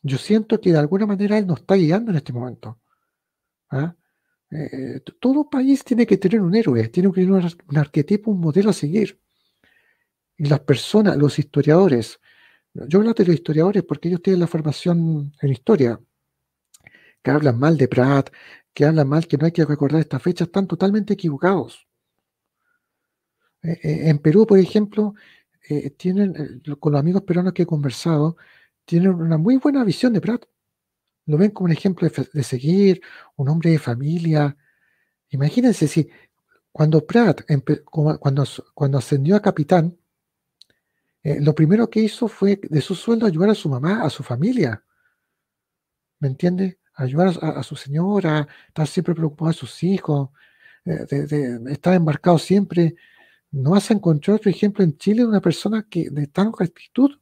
Yo siento que de alguna manera él nos está guiando en este momento. ¿ah? Eh, todo país tiene que tener un héroe, tiene que tener un, un arquetipo, un modelo a seguir. Y las personas, los historiadores, yo hablo de los historiadores porque ellos tienen la formación en historia, que hablan mal de Pratt, que hablan mal que no hay que recordar estas fechas, están totalmente equivocados. Eh, eh, en Perú, por ejemplo, eh, tienen, con los amigos peruanos que he conversado, tienen una muy buena visión de Pratt. Lo ven como un ejemplo de, seguir, un hombre de familia. Imagínense si cuando Prat cuando ascendió a capitán, eh, lo primero que hizo fue de su sueldo ayudar a su mamá, a su familia. ¿Me entiende? Ayudar a, su señora, estar siempre preocupado de sus hijos, eh, de, estar embarcado siempre. No has encontrado, otro ejemplo, en Chile de una persona que de tan actitud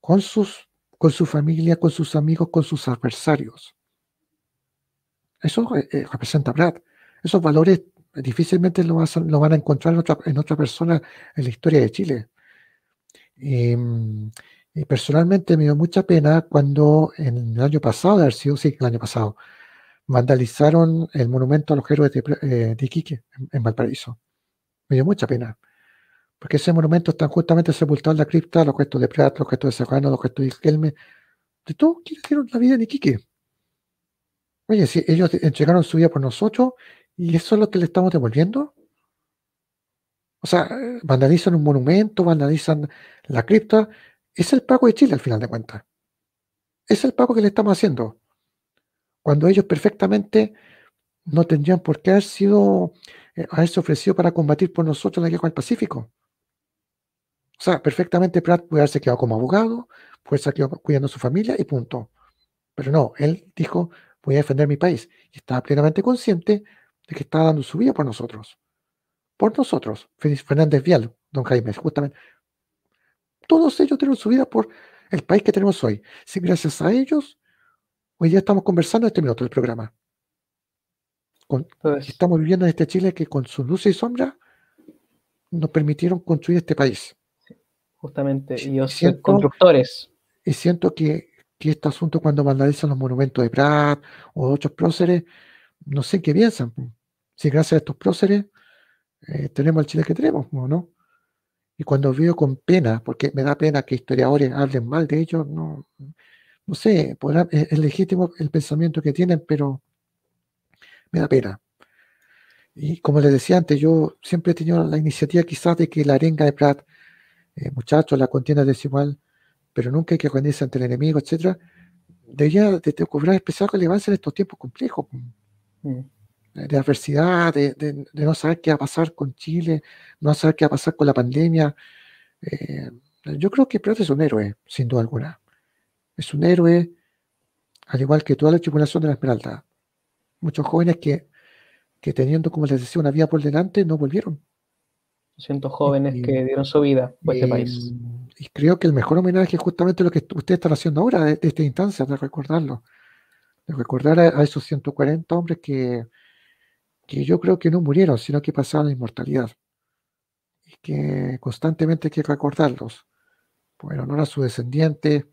con, sus, con su familia, con sus amigos, con sus adversarios. Eso eh, representa Brad. Esos valores difícilmente lo, lo, van a encontrar en otra persona en la historia de Chile y em, eh, personalmente me dio mucha pena cuando en el año pasado, haber sido sí, el año pasado, vandalizaron el monumento a los héroes de, eh, Iquique, en, Valparaíso. Me dio mucha pena, porque ese monumento está justamente sepultado en la cripta, los gestos de Prat, los gestos de Serrano, los gestos de Isquelme de todos quienes dieron la vida de Iquique. Oye, si ellos entregaron su vida por nosotros y eso es lo que le estamos devolviendo, o sea, vandalizan un monumento, vandalizan la cripta. Es el pago de Chile al final de cuentas. Es el pago que le estamos haciendo. Cuando ellos perfectamente no tendrían por qué haber sido, eh, haberse ofrecido para combatir por nosotros la guerra del Pacífico. O sea, perfectamente Pratt puede haberse quedado como abogado, puede haberse cuidando a su familia y punto. Pero no, él dijo, voy a defender mi país. Y estaba plenamente consciente de que estaba dando su vida por nosotros por nosotros, Fernández Vial, don Jaime, justamente. Todos ellos tienen su vida por el país que tenemos hoy. Si gracias a ellos, hoy día estamos conversando este minuto del programa. Pues. estamos viviendo en este Chile que con sus luces y sombras nos permitieron construir este país. Justamente, y los constructores. Y siento que, este asunto cuando vandalizan los monumentos de Prat o de otros próceres, no sé qué piensan. Si gracias a estos próceres eh, tenemos el Chile que tenemos, ¿no? Y cuando veo con pena, porque me da pena que historiadores hablen mal de ellos, no, no sé, es, legítimo el pensamiento que tienen, pero me da pena. Y como les decía antes, yo siempre he tenido la iniciativa quizás de que la arenga de Prat, eh, muchachos, la contienda decimal, pero nunca hay que rendirse ante el enemigo, etcétera, debería de, de cobrar especial relevancia en estos tiempos complejos de adversidad, de, de, no saber qué va a pasar con Chile, no saber qué va a pasar con la pandemia. Eh, yo creo que Pedro es un héroe, sin duda alguna. Es un héroe, al igual que toda la tripulación de la Esmeralda. Muchos jóvenes que, que teniendo, como les decía, una vía por delante, no volvieron. 200 jóvenes que dieron su vida por este país. Y creo que el mejor homenaje es justamente lo que ustedes están haciendo ahora, de esta instancia, de recordarlo. De recordar a esos 140 hombres que, que yo creo que no murieron, sino que pasaron a la inmortalidad. Y que constantemente hay que recordarlos, En honor a su descendiente.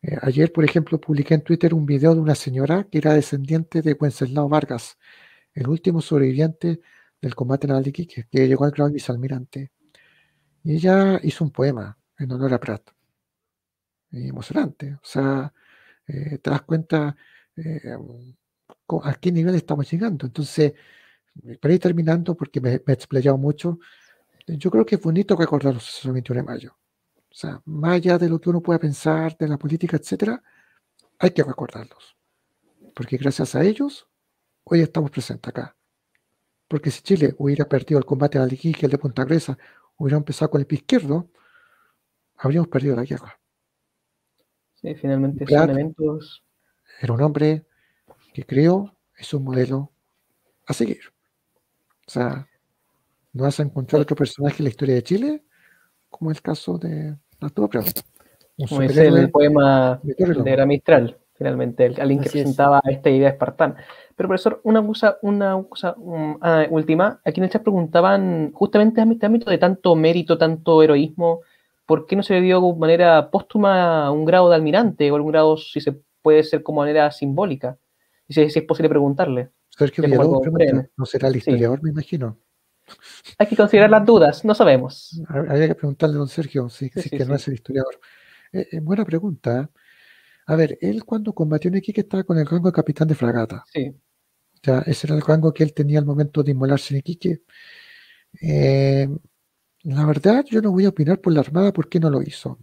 Eh, ayer, por ejemplo, publiqué en Twitter un video de una señora que era descendiente de Wenceslao Vargas, el último sobreviviente del combate naval de Quique que llegó al grado de vicealmirante. Y ella hizo un poema en honor a Pratt. Y emocionante. O sea, eh, te das cuenta eh, a qué nivel estamos llegando. Entonces, para ir terminando, porque me, he explayado mucho, yo creo que es bonito recordar los 21 de mayo. O sea, más allá de lo que uno pueda pensar, de la política, etcétera, hay que recordarlos. Porque gracias a ellos, hoy estamos presentes acá. Porque si Chile hubiera perdido el combate de la liguilla, el de Punta Gresa, hubiera empezado con el pie izquierdo, habríamos perdido la guerra. Sí, finalmente eventos. Era un hombre creo es un modelo a seguir. O sea, no vas a encontrar otro personaje en la historia de Chile, como el caso de Arturo Prat. Como es el poema de Mistral, finalmente, el, alguien que presentaba esta idea espartana. Pero, profesor, una cosa, una cosa mm, ah, última. Aquí en el chat preguntaban justamente este ámbito de tanto mérito, tanto heroísmo, ¿por qué no se le dio de manera póstuma un grado de almirante o algún grado, si se puede ser como manera simbólica? si, es posible preguntarle. Sergio ¿no será el historiador, me imagino? Hay que considerar las dudas, no sabemos. Habría que preguntarle a don Sergio si, es que no es el historiador. Eh, eh, buena pregunta. ¿eh? A ver, él cuando combatió en Iquique estaba con el rango de capitán de fragata. Sí. O sea, ese era el rango que él tenía al momento de inmolarse en Iquique. la verdad, yo no voy a opinar por la Armada por qué no lo hizo.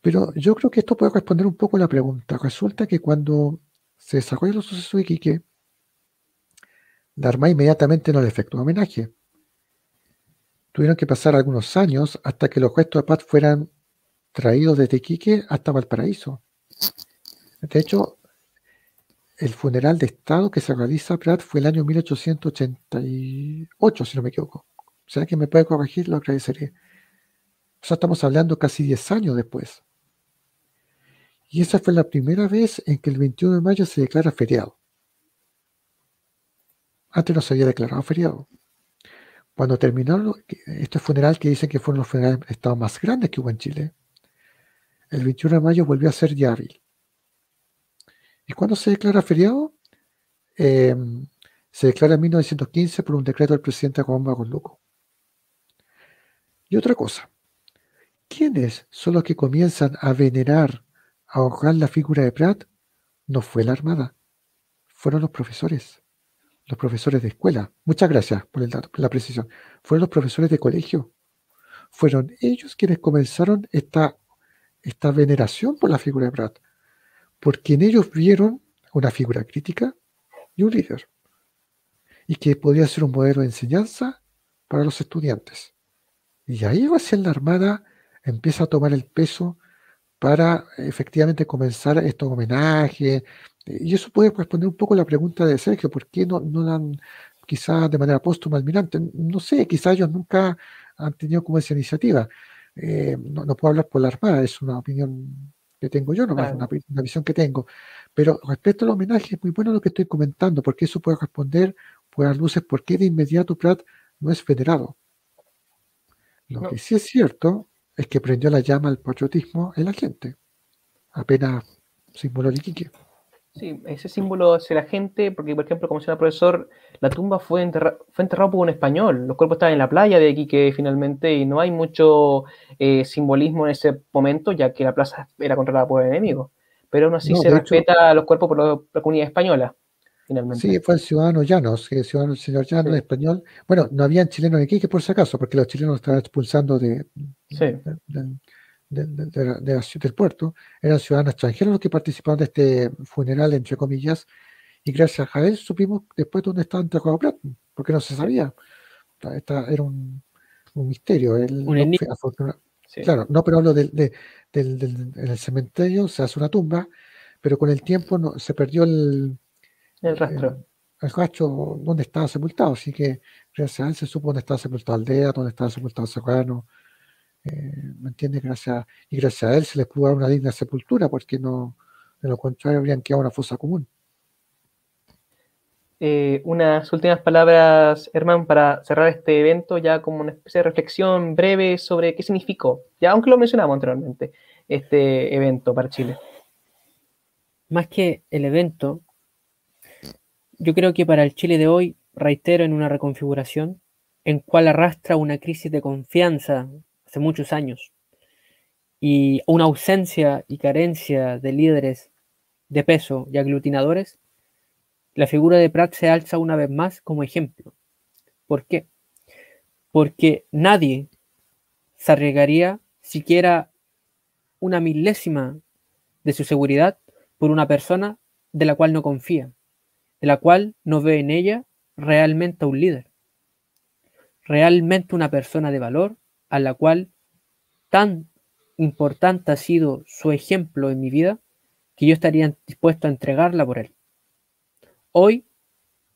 Pero yo creo que esto puede responder un poco la pregunta. Resulta que cuando se sacó el los de Quique, Darma inmediatamente no le efectuó homenaje. Tuvieron que pasar algunos años hasta que los restos de paz fueran traídos desde Quique hasta Valparaíso. De hecho, el funeral de Estado que se realiza a Prat fue el año 1888, si no me equivoco. O sea que me puede corregir, lo agradeceré. O sea, estamos hablando casi 10 años después. Y esa fue la primera vez en que el 21 de mayo se declara feriado. Antes no se había declarado feriado. Cuando terminaron este funeral, que dicen que fueron los funerales Estado más grandes que hubo en Chile, el 21 de mayo volvió a ser ya ¿Y cuando se declara feriado? Em, se declara en 1915 por un decreto del presidente Juan Gonluco. Y otra cosa, ¿quiénes son los que comienzan a venerar Ahora la figura de Pratt no fue la Armada, fueron los profesores, los profesores de escuela. Muchas gracias por, la precisión. Fueron los profesores de colegio. Fueron ellos quienes comenzaron esta, esta veneración por la figura de Pratt, porque en ellos vieron una figura crítica y un líder, y que podía ser un modelo de enseñanza para los estudiantes. Y ahí va a ser la Armada, empieza a tomar el peso para efectivamente comenzar estos homenajes. Eh, y eso puede responder un poco la pregunta de Sergio, ¿por qué no, no han, quizás de manera póstuma, almirante? No sé, quizás ellos nunca han tenido como esa iniciativa. Eh, no, puedo hablar por la Armada, es una opinión que tengo yo nomás, una, visión que tengo. Pero respecto al homenaje, es muy bueno lo que estoy comentando, porque eso puede responder por las luces por qué de inmediato Pratt no es federado. Lo que sí es cierto es que prendió la llama al patriotismo en la gente. Apenas símbolo de Iquique. Sí, ese símbolo es la gente, porque por ejemplo, como decía el profesor, la tumba fue, fue enterrada por un español, los cuerpos estaban en la playa de Iquique finalmente y no hay mucho eh, simbolismo en ese momento, ya que la plaza era controlada por el enemigo. pero aún así se respeta a los cuerpos por la comunidad española. Sí, fue el ciudadano Llanos, el ciudadano, señor Llanos, español. Bueno, no habían chilenos aquí, que por si acaso, porque los chilenos estaban expulsando de, de, del puerto. Eran ciudadanos extranjeros los que participaron de este funeral, entre comillas, y gracias a él supimos después dónde estaba Antiago Platón, porque no se sabía. Esta, era un, un misterio. un enigma. Claro, no, pero hablo del, del, del, cementerio, se hace una tumba, pero con el tiempo no, se perdió el, el rastro. Eh, el rastro donde estaba sepultado. Así que gracias a él se supo dónde estaba sepultado Aldea, dónde estaba sepultado el Eh, ¿Me entiendes? Gracias, y gracias a él se les pudo dar una digna sepultura, porque no, de lo contrario habrían quedado una fosa común. Eh, unas últimas palabras, Herman, para cerrar este evento, ya como una especie de reflexión breve sobre qué significó, ya aunque lo mencionamos anteriormente, este evento para Chile. Más que el evento, yo creo que para el Chile de hoy, reitero, en una reconfiguración en cual arrastra una crisis de confianza hace muchos años y una ausencia y carencia de líderes de peso y aglutinadores, la figura de Pratt se alza una vez más como ejemplo. ¿Por qué? Porque nadie se arriesgaría siquiera una milésima de su seguridad por una persona de la cual no confía. De la cual no ve en ella realmente a un líder, realmente una persona de valor, a la cual tan importante ha sido su ejemplo en mi vida que yo estaría dispuesto a entregarla por él. Hoy,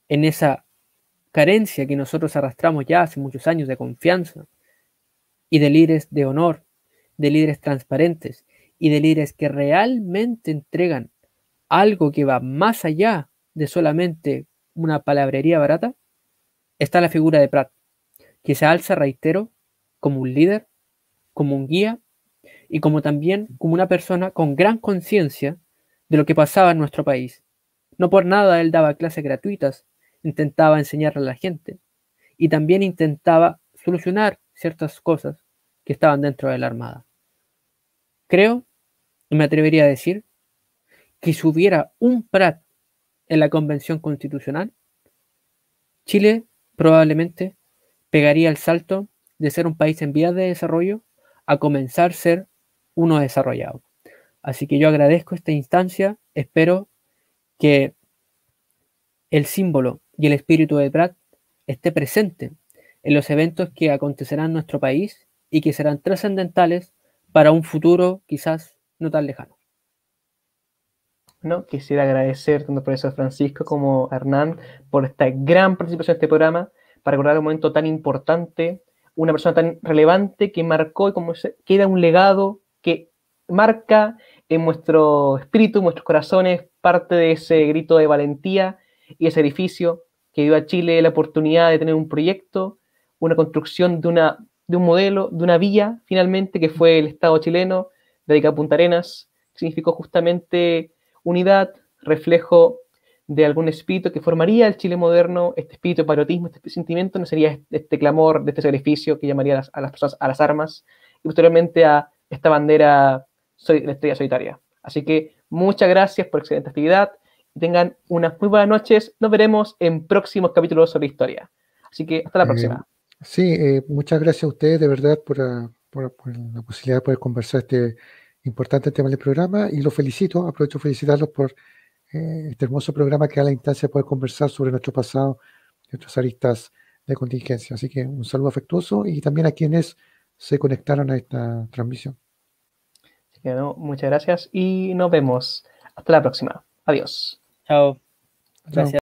en esa carencia que nosotros arrastramos ya hace muchos años de confianza y de líderes de honor, de líderes transparentes y de líderes que realmente entregan algo que va más allá de solamente una palabrería barata, está la figura de Pratt, que se alza, reitero, como un líder, como un guía y como también como una persona con gran conciencia de lo que pasaba en nuestro país. No por nada él daba clases gratuitas, intentaba enseñarle a la gente y también intentaba solucionar ciertas cosas que estaban dentro de la Armada. Creo, y me atrevería a decir, que si hubiera un Prat en la Convención Constitucional, Chile probablemente pegaría el salto de ser un país en vías de desarrollo a comenzar a ser uno desarrollado. Así que yo agradezco esta instancia, espero que el símbolo y el espíritu de Prat esté presente en los eventos que acontecerán en nuestro país y que serán trascendentales para un futuro quizás no tan lejano. Quisiera agradecer tanto al profesor Francisco como a Hernán por esta gran participación en este programa, para recordar un momento tan importante, una persona tan relevante que marcó y como queda un legado que marca en nuestro espíritu, en nuestros corazones, parte de ese grito de valentía y ese edificio que dio a Chile la oportunidad de tener un proyecto, una construcción de, una, de un modelo, de una vía, finalmente, que fue el Estado chileno, dedicado a Punta Arenas, significó justamente unidad, reflejo de algún espíritu que formaría el Chile moderno, este espíritu de patriotismo, este sentimiento, no sería este, este clamor de este sacrificio que llamaría a las, personas a las armas y posteriormente a esta bandera, soy, la estrella solitaria. Así que muchas gracias por excelente actividad. Tengan unas muy buenas noches. Nos veremos en próximos capítulos sobre historia. Así que hasta la eh, próxima. sí, eh, muchas gracias a ustedes de verdad por ah, la posibilidad de poder conversar este importante tema del programa y lo felicito, aprovecho felicitarlos por eh, este hermoso programa que da la instancia de poder conversar sobre nuestro pasado, nuestras aristas de contingencia. Así que un saludo afectuoso y también a quienes se conectaron a esta transmisión. muchas gracias y nos vemos. Hasta la próxima. Adiós. Chao. Gracias.